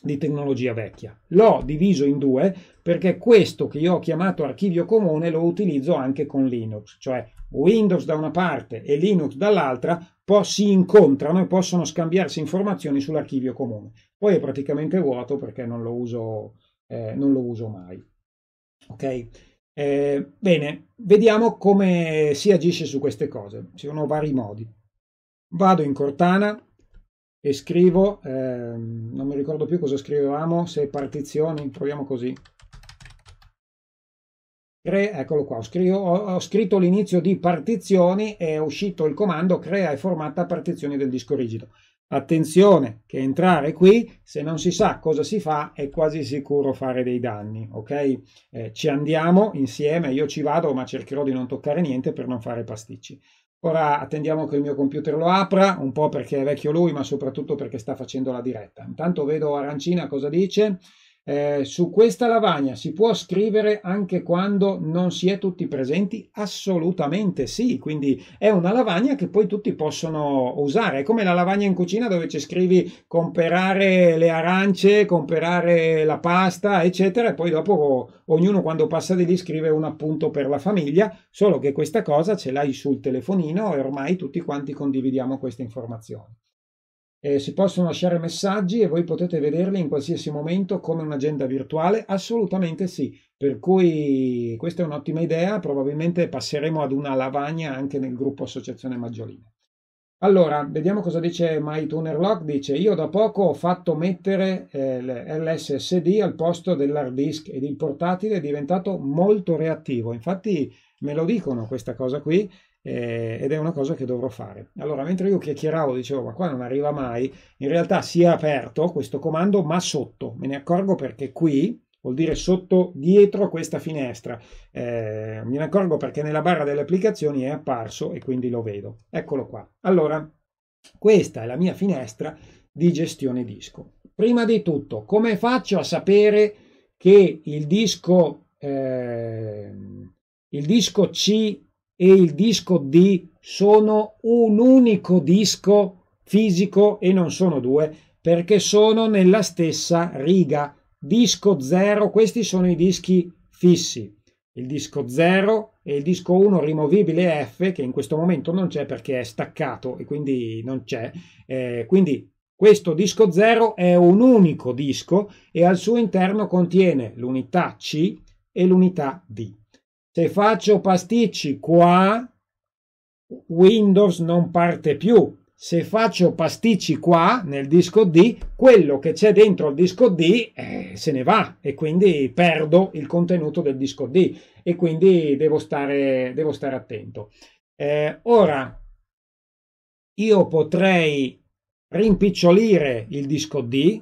di tecnologia vecchia. L'ho diviso in due perché questo che io ho chiamato archivio comune lo utilizzo anche con Linux, cioè Windows da una parte e Linux dall'altra po- si incontrano e possono scambiarsi informazioni sull'archivio comune. Poi è praticamente vuoto perché non lo uso, eh, non lo uso mai. Ok? Eh, bene, vediamo come si agisce su queste cose. Ci sono vari modi. Vado in Cortana, e scrivo, eh, non mi ricordo più cosa scrivevamo, se partizioni, proviamo così. Cre eccolo qua, ho, scrivo, ho, ho scritto l'inizio di partizioni e è uscito il comando crea e formatta partizioni del disco rigido. Attenzione che entrare qui, se non si sa cosa si fa, è quasi sicuro fare dei danni, ok? Eh, ci andiamo insieme, io ci vado, ma cercherò di non toccare niente per non fare pasticci. Ora attendiamo che il mio computer lo apra, un po' perché è vecchio lui, ma soprattutto perché sta facendo la diretta. Intanto vedo Arancina cosa dice. Eh, su questa lavagna si può scrivere anche quando non si è tutti presenti? Assolutamente sì, quindi è una lavagna che poi tutti possono usare, è come la lavagna in cucina dove ci scrivi comprare le arance, comprare la pasta, eccetera, e poi dopo ognuno quando passa di lì scrive un appunto per la famiglia, solo che questa cosa ce l'hai sul telefonino e ormai tutti quanti condividiamo queste informazioni. Eh, si possono lasciare messaggi e voi potete vederli in qualsiasi momento come un'agenda virtuale? Assolutamente sì, per cui questa è un'ottima idea, probabilmente passeremo ad una lavagna anche nel gruppo Associazione Maggiolina. Allora, vediamo cosa dice MyTunerLock, dice io da poco ho fatto mettere eh, l'SSD al posto dell'hard disk ed il portatile è diventato molto reattivo, infatti me lo dicono questa cosa qui eh, ed è una cosa che dovrò fare. Allora, mentre io chiacchieravo, dicevo, ma qua non arriva mai, in realtà si è aperto questo comando, ma sotto. Me ne accorgo perché qui, vuol dire sotto, dietro questa finestra, eh, me ne accorgo perché nella barra delle applicazioni è apparso e quindi lo vedo. Eccolo qua. Allora, questa è la mia finestra di gestione disco. Prima di tutto, come faccio a sapere che il disco, eh, il disco C e il disco D sono un unico disco fisico e non sono due perché sono nella stessa riga. Disco 0, questi sono i dischi fissi. Il disco 0 e il disco 1 rimovibile F, che in questo momento non c'è perché è staccato e quindi non c'è. Eh, quindi questo disco 0 è un unico disco e al suo interno contiene l'unità C e l'unità D. Se faccio pasticci qua, Windows non parte più. Se faccio pasticci qua nel disco D, quello che c'è dentro il disco D eh, se ne va e quindi perdo il contenuto del disco D e quindi devo stare, devo stare attento. Eh, ora, io potrei rimpicciolire il disco D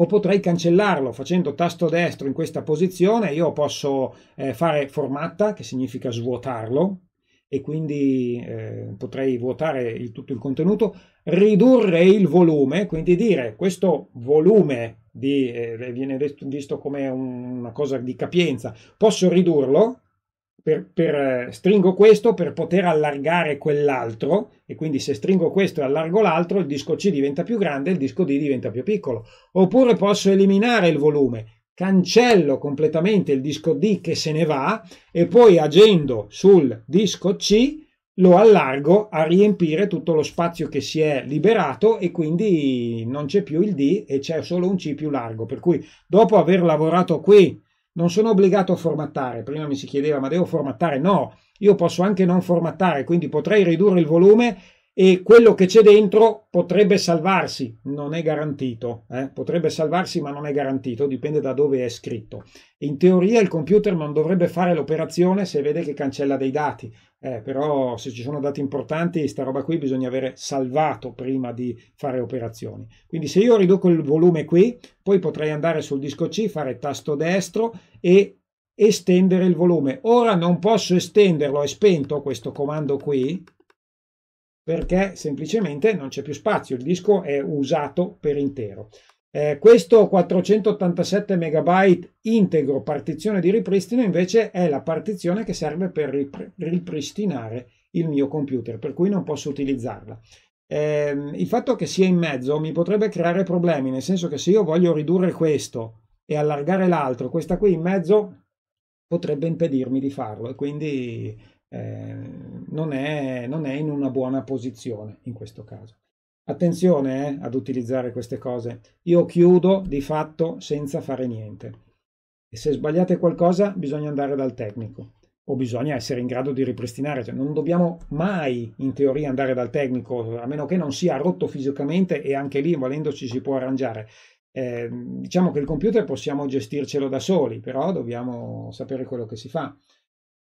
o potrei cancellarlo facendo tasto destro in questa posizione, io posso eh, fare formatta, che significa svuotarlo, e quindi eh, potrei vuotare il, tutto il contenuto, ridurre il volume, quindi dire questo volume di, eh, viene visto come un, una cosa di capienza, posso ridurlo, per, per, eh, stringo questo per poter allargare quell'altro e quindi se stringo questo e allargo l'altro il disco C diventa più grande e il disco D diventa più piccolo. Oppure posso eliminare il volume, cancello completamente il disco D che se ne va e poi agendo sul disco C lo allargo a riempire tutto lo spazio che si è liberato e quindi non c'è più il D e c'è solo un C più largo. Per cui dopo aver lavorato qui non sono obbligato a formattare. Prima mi si chiedeva, ma devo formattare? No, io posso anche non formattare, quindi potrei ridurre il volume e quello che c'è dentro potrebbe salvarsi, non è garantito, eh? potrebbe salvarsi ma non è garantito, dipende da dove è scritto. In teoria il computer non dovrebbe fare l'operazione se vede che cancella dei dati, eh, però se ci sono dati importanti, sta roba qui bisogna avere salvato prima di fare operazioni. Quindi se io riduco il volume qui, poi potrei andare sul disco C, fare tasto destro e estendere il volume. Ora non posso estenderlo, è spento questo comando qui, perché semplicemente non c'è più spazio, il disco è usato per intero. Eh, questo 487 MB integro partizione di ripristino invece è la partizione che serve per ripr- ripristinare il mio computer, per cui non posso utilizzarla. Eh, il fatto che sia in mezzo mi potrebbe creare problemi, nel senso che se io voglio ridurre questo e allargare l'altro, questa qui in mezzo potrebbe impedirmi di farlo e quindi eh, non, è, non, è, in una buona posizione in questo caso. Attenzione eh, ad utilizzare queste cose. Io chiudo di fatto senza fare niente. E se sbagliate qualcosa bisogna andare dal tecnico o bisogna essere in grado di ripristinare, cioè, non dobbiamo mai in teoria andare dal tecnico, a meno che non sia rotto fisicamente e anche lì volendoci si può arrangiare. Eh, diciamo che il computer possiamo gestircelo da soli, però dobbiamo sapere quello che si fa.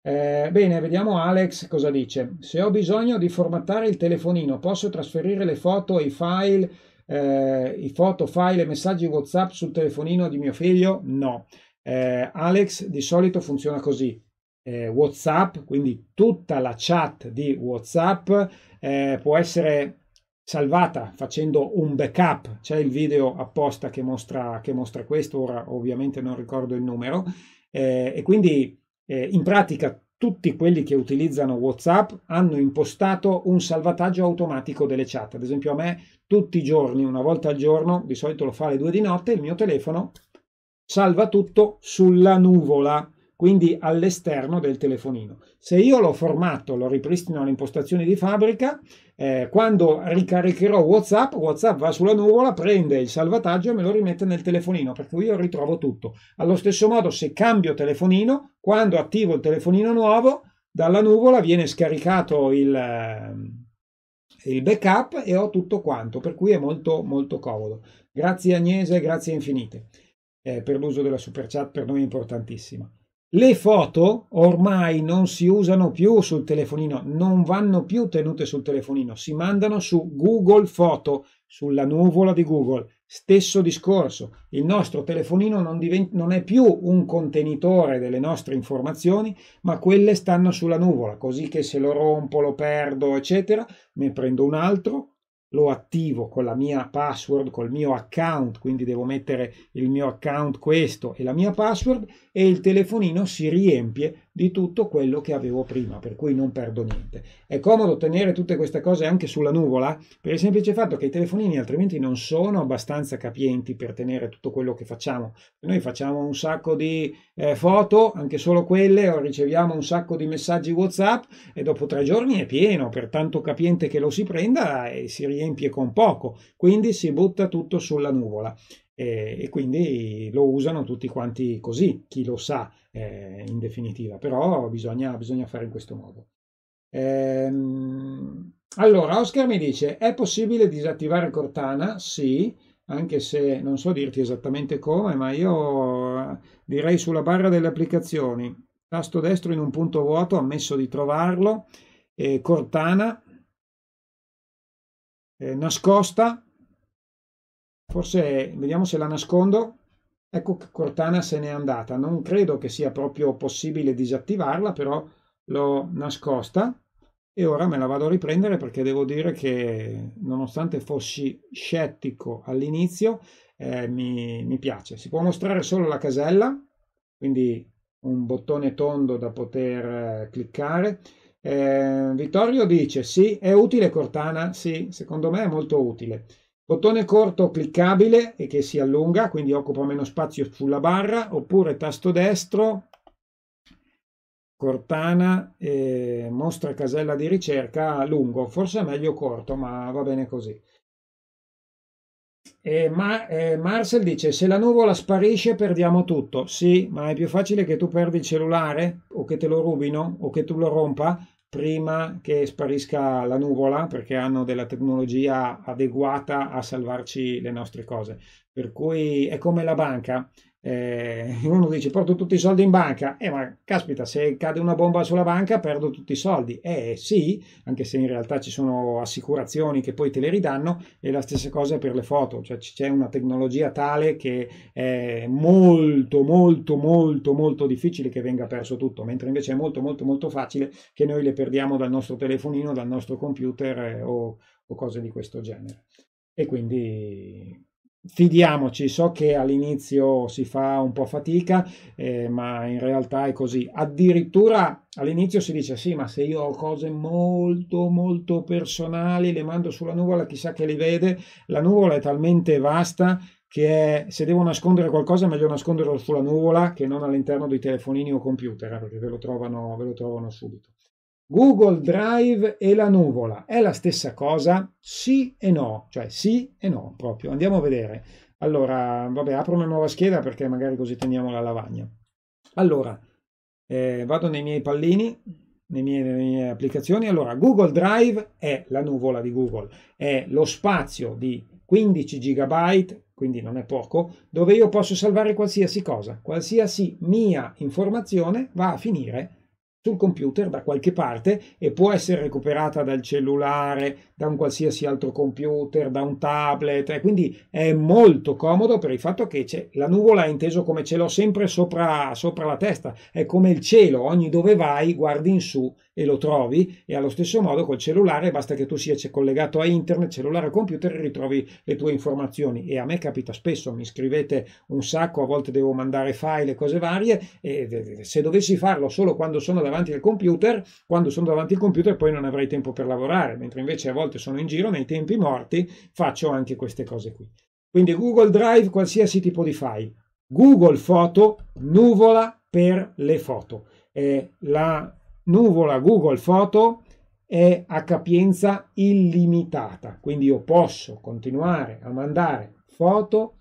Eh, bene, vediamo Alex cosa dice. Se ho bisogno di formattare il telefonino, posso trasferire le foto e i file, eh, i foto, file e messaggi WhatsApp sul telefonino di mio figlio? No. Eh, Alex di solito funziona così. Eh, WhatsApp, quindi tutta la chat di WhatsApp eh, può essere salvata facendo un backup. C'è il video apposta che mostra, che mostra questo, ora ovviamente non ricordo il numero. Eh, e quindi eh, in pratica tutti quelli che utilizzano WhatsApp hanno impostato un salvataggio automatico delle chat. Ad esempio a me tutti i giorni, una volta al giorno, di solito lo fa alle due di notte, il mio telefono salva tutto sulla nuvola, quindi all'esterno del telefonino. Se io l'ho formato, lo ripristino alle impostazioni di fabbrica, eh, quando ricaricherò WhatsApp, WhatsApp va sulla nuvola, prende il salvataggio e me lo rimette nel telefonino, per cui io ritrovo tutto. Allo stesso modo, se cambio telefonino, quando attivo il telefonino nuovo, dalla nuvola viene scaricato il, ehm, il backup e ho tutto quanto, per cui è molto molto comodo. Grazie Agnese, grazie infinite eh, per l'uso della super chat, per noi è importantissima. Le foto ormai non si usano più sul telefonino, non vanno più tenute sul telefonino, si mandano su Google Foto, sulla nuvola di Google. Stesso discorso, il nostro telefonino non, divent- non è più un contenitore delle nostre informazioni, ma quelle stanno sulla nuvola, così che se lo rompo, lo perdo, eccetera, ne prendo un altro, lo attivo con la mia password, col mio account, quindi devo mettere il mio account questo e la mia password e il telefonino si riempie di tutto quello che avevo prima, per cui non perdo niente. È comodo tenere tutte queste cose anche sulla nuvola per il semplice fatto che i telefonini altrimenti non sono abbastanza capienti per tenere tutto quello che facciamo. Noi facciamo un sacco di eh, foto, anche solo quelle, o riceviamo un sacco di messaggi WhatsApp e dopo tre giorni è pieno, per tanto capiente che lo si prenda e eh, si riempie con poco, quindi si butta tutto sulla nuvola e, eh, e, quindi lo usano tutti quanti così, chi lo sa eh, in definitiva, però bisogna, bisogna, fare in questo modo. Ehm, allora, Oscar mi dice, è possibile disattivare Cortana? Sì, anche se non so dirti esattamente come, ma io direi sulla barra delle applicazioni, tasto destro in un punto vuoto, ammesso di trovarlo, eh, Cortana, eh, nascosta, Forse vediamo se la nascondo. Ecco che Cortana se n'è andata. Non credo che sia proprio possibile disattivarla, però l'ho nascosta e ora me la vado a riprendere perché devo dire che nonostante fossi scettico all'inizio eh, mi, mi piace. Si può mostrare solo la casella, quindi un bottone tondo da poter eh, cliccare. Eh, Vittorio dice sì, è utile Cortana? Sì, secondo me è molto utile. Bottone corto cliccabile e che si allunga, quindi occupa meno spazio sulla barra, oppure tasto destro, Cortana, eh, mostra casella di ricerca lungo, forse è meglio corto, ma va bene così. E ma, eh, Marcel dice: Se la nuvola sparisce, perdiamo tutto. Sì, ma è più facile che tu perdi il cellulare, o che te lo rubino, o che tu lo rompa, prima che sparisca la nuvola perché hanno della tecnologia adeguata a salvarci le nostre cose. Per cui è come la banca, eh, uno dice porto tutti i soldi in banca, eh, ma caspita, se cade una bomba sulla banca perdo tutti i soldi. Eh sì, anche se in realtà ci sono assicurazioni che poi te le ridanno e la stessa cosa per le foto, cioè c'è una tecnologia tale che è molto molto molto molto difficile che venga perso tutto, mentre invece è molto molto molto facile che noi le perdiamo dal nostro telefonino, dal nostro computer eh, o, o cose di questo genere. E quindi fidiamoci, so che all'inizio si fa un po' fatica, eh, ma in realtà è così. Addirittura all'inizio si dice sì, ma se io ho cose molto molto personali, le mando sulla nuvola, chissà che li vede, la nuvola è talmente vasta che è, se devo nascondere qualcosa è meglio nasconderlo sulla nuvola che non all'interno dei telefonini o computer, eh, perché ve lo trovano, ve lo trovano subito. Google Drive e la nuvola è la stessa cosa? Sì e no, cioè sì e no proprio. Andiamo a vedere. Allora, vabbè, apro una nuova scheda perché magari così teniamo la lavagna. Allora, eh, vado nei miei pallini, nelle mie, nelle mie applicazioni. Allora, Google Drive è la nuvola di Google, è lo spazio di 15 GB, quindi non è poco, dove io posso salvare qualsiasi cosa, qualsiasi mia informazione va a finire sul computer da qualche parte e può essere recuperata dal cellulare, da un qualsiasi altro computer, da un tablet e eh, quindi è molto comodo per il fatto che la nuvola è inteso come ce l'ho sempre sopra, sopra la testa, è come il cielo, ogni dove vai guardi in su e lo trovi e allo stesso modo col cellulare basta che tu sia collegato a internet, cellulare o computer e ritrovi le tue informazioni e a me capita spesso, mi scrivete un sacco, a volte devo mandare file e cose varie e se dovessi farlo solo quando sono davanti al computer, quando sono davanti al computer poi non avrei tempo per lavorare, mentre invece a volte sono in giro nei tempi morti, faccio anche queste cose qui. Quindi Google Drive, qualsiasi tipo di file. Google Foto, nuvola per le foto. Eh, la nuvola Google Photo è a capienza illimitata, quindi io posso continuare a mandare foto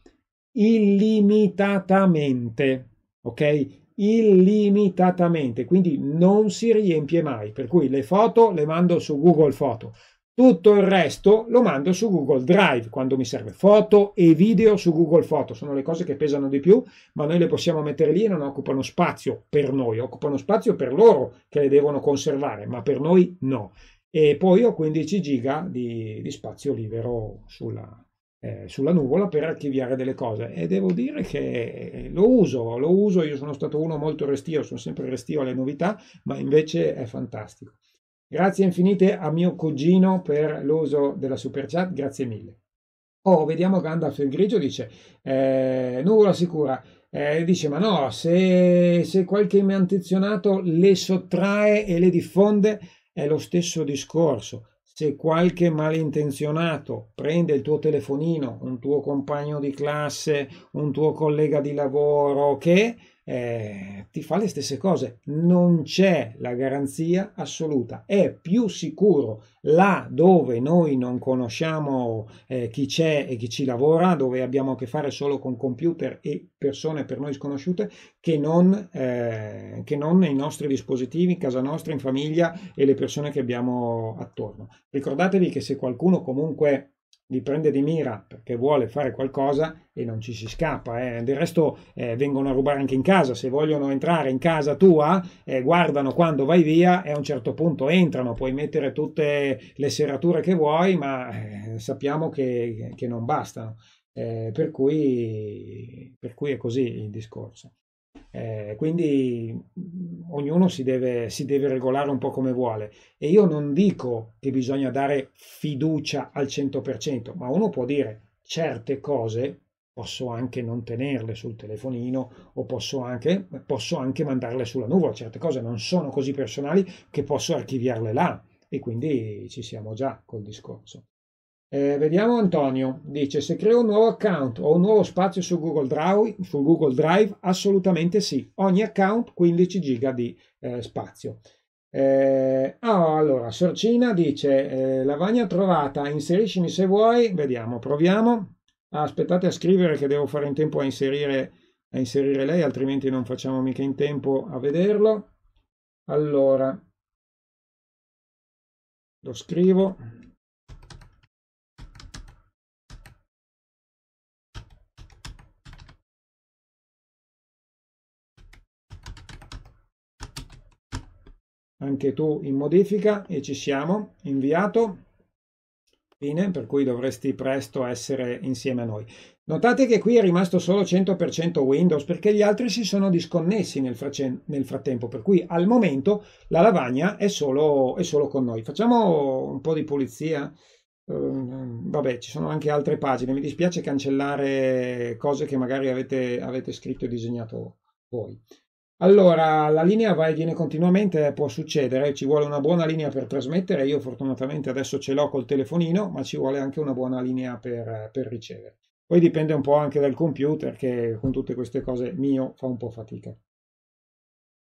illimitatamente, ok? Illimitatamente, quindi non si riempie mai, per cui le foto le mando su Google Photo, tutto il resto lo mando su Google Drive quando mi serve foto e video su Google Photo. Sono le cose che pesano di più, ma noi le possiamo mettere lì e non occupano spazio per noi, occupano spazio per loro che le devono conservare, ma per noi no. E poi ho 15 giga di, di spazio libero sulla, eh, sulla nuvola per archiviare delle cose e devo dire che lo uso, lo uso, io sono stato uno molto restio, sono sempre restio alle novità, ma invece è fantastico. Grazie infinite a mio cugino per l'uso della super chat, grazie mille. Oh, vediamo Gandalf il grigio dice, eh, nulla sicura, eh, dice ma no, se, se qualche imantizionato le sottrae e le diffonde è lo stesso discorso. Se qualche malintenzionato prende il tuo telefonino, un tuo compagno di classe, un tuo collega di lavoro, che... Okay? eh, ti fa le stesse cose. Non c'è la garanzia assoluta. È più sicuro là dove noi non conosciamo eh, chi c'è e chi ci lavora, dove abbiamo a che fare solo con computer e persone per noi sconosciute, che non, eh, che non nei nostri dispositivi, in casa nostra, in famiglia e le persone che abbiamo attorno. Ricordatevi che se qualcuno comunque li prende di mira perché vuole fare qualcosa e non ci si scappa. Eh. Del resto eh, vengono a rubare anche in casa, se vogliono entrare in casa tua, eh, guardano quando vai via e a un certo punto entrano, puoi mettere tutte le serrature che vuoi, ma eh, sappiamo che, che non bastano. Eh, per cui, per cui è così il discorso. Eh, quindi mm, ognuno si deve, si deve, regolare un po' come vuole. E io non dico che bisogna dare fiducia al 100%, ma uno può dire certe cose posso anche non tenerle sul telefonino o posso anche, posso anche mandarle sulla nuvola. Certe cose non sono così personali che posso archiviarle là. E quindi ci siamo già col discorso. Eh, vediamo Antonio, dice se creo un nuovo account o un nuovo spazio su Google Drive, su Google Drive assolutamente sì, ogni account 15 giga di eh, spazio. Eh, oh, allora, Sorcina dice eh, lavagna trovata, inseriscimi se vuoi, vediamo, proviamo. Ah, aspettate a scrivere che devo fare in tempo a inserire, a inserire lei, altrimenti non facciamo mica in tempo a vederlo. Allora, lo scrivo. anche tu in modifica e ci siamo, inviato, fine, per cui dovresti presto essere insieme a noi. Notate che qui è rimasto solo 100% Windows perché gli altri si sono disconnessi nel, frace- nel frattempo, per cui al momento la lavagna è solo, è solo con noi. Facciamo un po' di pulizia. Uh, vabbè, ci sono anche altre pagine. Mi dispiace cancellare cose che magari avete, avete scritto e disegnato voi. Allora, la linea va e viene continuamente, può succedere, ci vuole una buona linea per trasmettere, io fortunatamente adesso ce l'ho col telefonino, ma ci vuole anche una buona linea per, per ricevere. Poi dipende un po' anche dal computer che con tutte queste cose mio fa un po' fatica.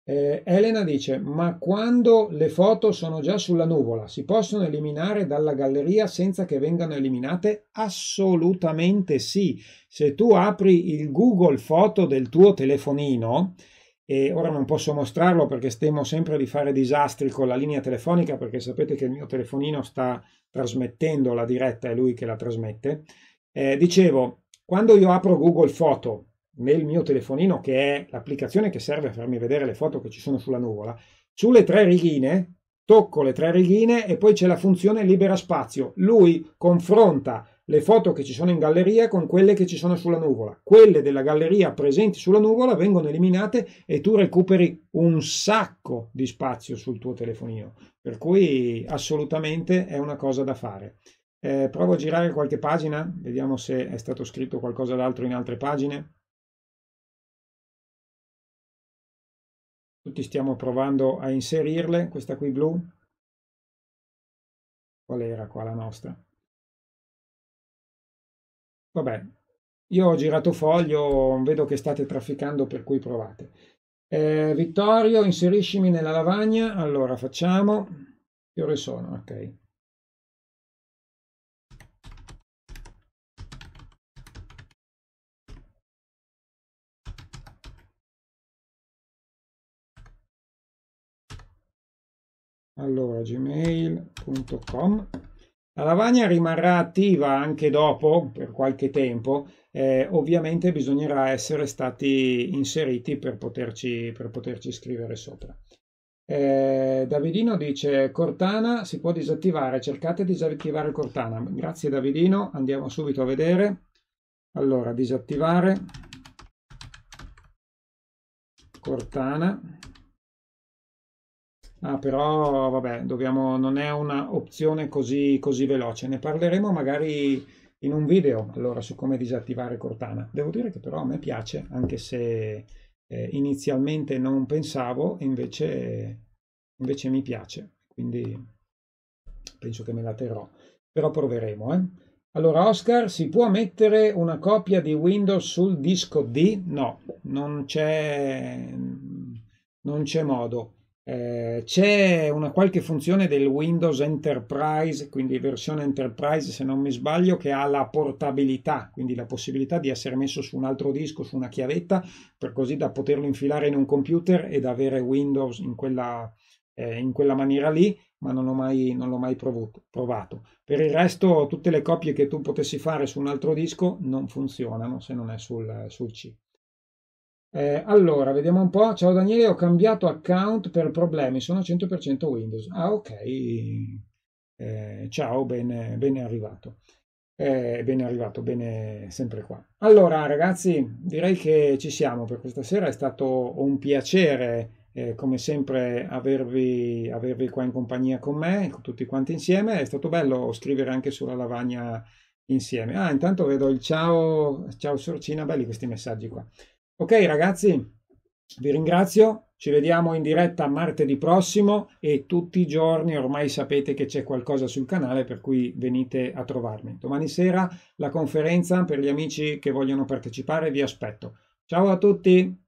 Eh, Elena dice, ma quando le foto sono già sulla nuvola, si possono eliminare dalla galleria senza che vengano eliminate? Assolutamente sì. Se tu apri il Google Foto del tuo telefonino, e ora non posso mostrarlo perché temo sempre di fare disastri con la linea telefonica perché sapete che il mio telefonino sta trasmettendo la diretta, è lui che la trasmette. Eh, dicevo, quando io apro Google Foto nel mio telefonino, che è l'applicazione che serve a farmi vedere le foto che ci sono sulla nuvola, sulle tre righine tocco le tre righine e poi c'è la funzione libera spazio. Lui confronta le foto che ci sono in galleria con quelle che ci sono sulla nuvola. Quelle della galleria presenti sulla nuvola vengono eliminate e tu recuperi un sacco di spazio sul tuo telefonino. Per cui assolutamente è una cosa da fare. Eh, provo a girare qualche pagina, vediamo se è stato scritto qualcosa d'altro in altre pagine. tutti stiamo provando a inserirle, questa qui blu, qual era qua la nostra? Vabbè, io ho girato foglio, vedo che state trafficando, per cui provate. Eh, Vittorio, inseriscimi nella lavagna. Allora, facciamo. Che ore sono? Ok. allora gmail.com la lavagna rimarrà attiva anche dopo per qualche tempo eh, ovviamente bisognerà essere stati inseriti per poterci, per poterci scrivere sopra eh, Davidino dice Cortana si può disattivare cercate di disattivare Cortana grazie Davidino andiamo subito a vedere allora disattivare Cortana Ah, però vabbè, dobbiamo, non è un'opzione così, così veloce, ne parleremo magari in un video allora su come disattivare Cortana. Devo dire che però a me piace, anche se eh, inizialmente non pensavo, invece, invece mi piace, quindi penso che me la terrò. Però proveremo. Eh. Allora, Oscar, si può mettere una copia di Windows sul disco D? No, non c'è, non c'è modo. Eh, c'è una qualche funzione del Windows Enterprise, quindi versione Enterprise se non mi sbaglio, che ha la portabilità, quindi la possibilità di essere messo su un altro disco, su una chiavetta, per così da poterlo infilare in un computer ed avere Windows in quella, eh, in quella maniera lì, ma non l'ho mai, non l'ho mai provato, provato. Per il resto tutte le copie che tu potessi fare su un altro disco non funzionano se non è sul, sul C. Eh, allora, vediamo un po'. Ciao Daniele, ho cambiato account per problemi, sono 100% Windows. Ah, ok. Eh, ciao, ben, ben arrivato. Eh, ben arrivato, bene sempre qua. Allora, ragazzi, direi che ci siamo per questa sera. È stato un piacere, eh, come sempre, avervi, avervi qua in compagnia con me, tutti quanti insieme. È stato bello scrivere anche sulla lavagna insieme. Ah, intanto vedo il ciao, ciao Sorcina, belli questi messaggi qua. Ok ragazzi, vi ringrazio, ci vediamo in diretta martedì prossimo e tutti i giorni ormai sapete che c'è qualcosa sul canale per cui venite a trovarmi. Domani sera la conferenza per gli amici che vogliono partecipare vi aspetto. Ciao a tutti!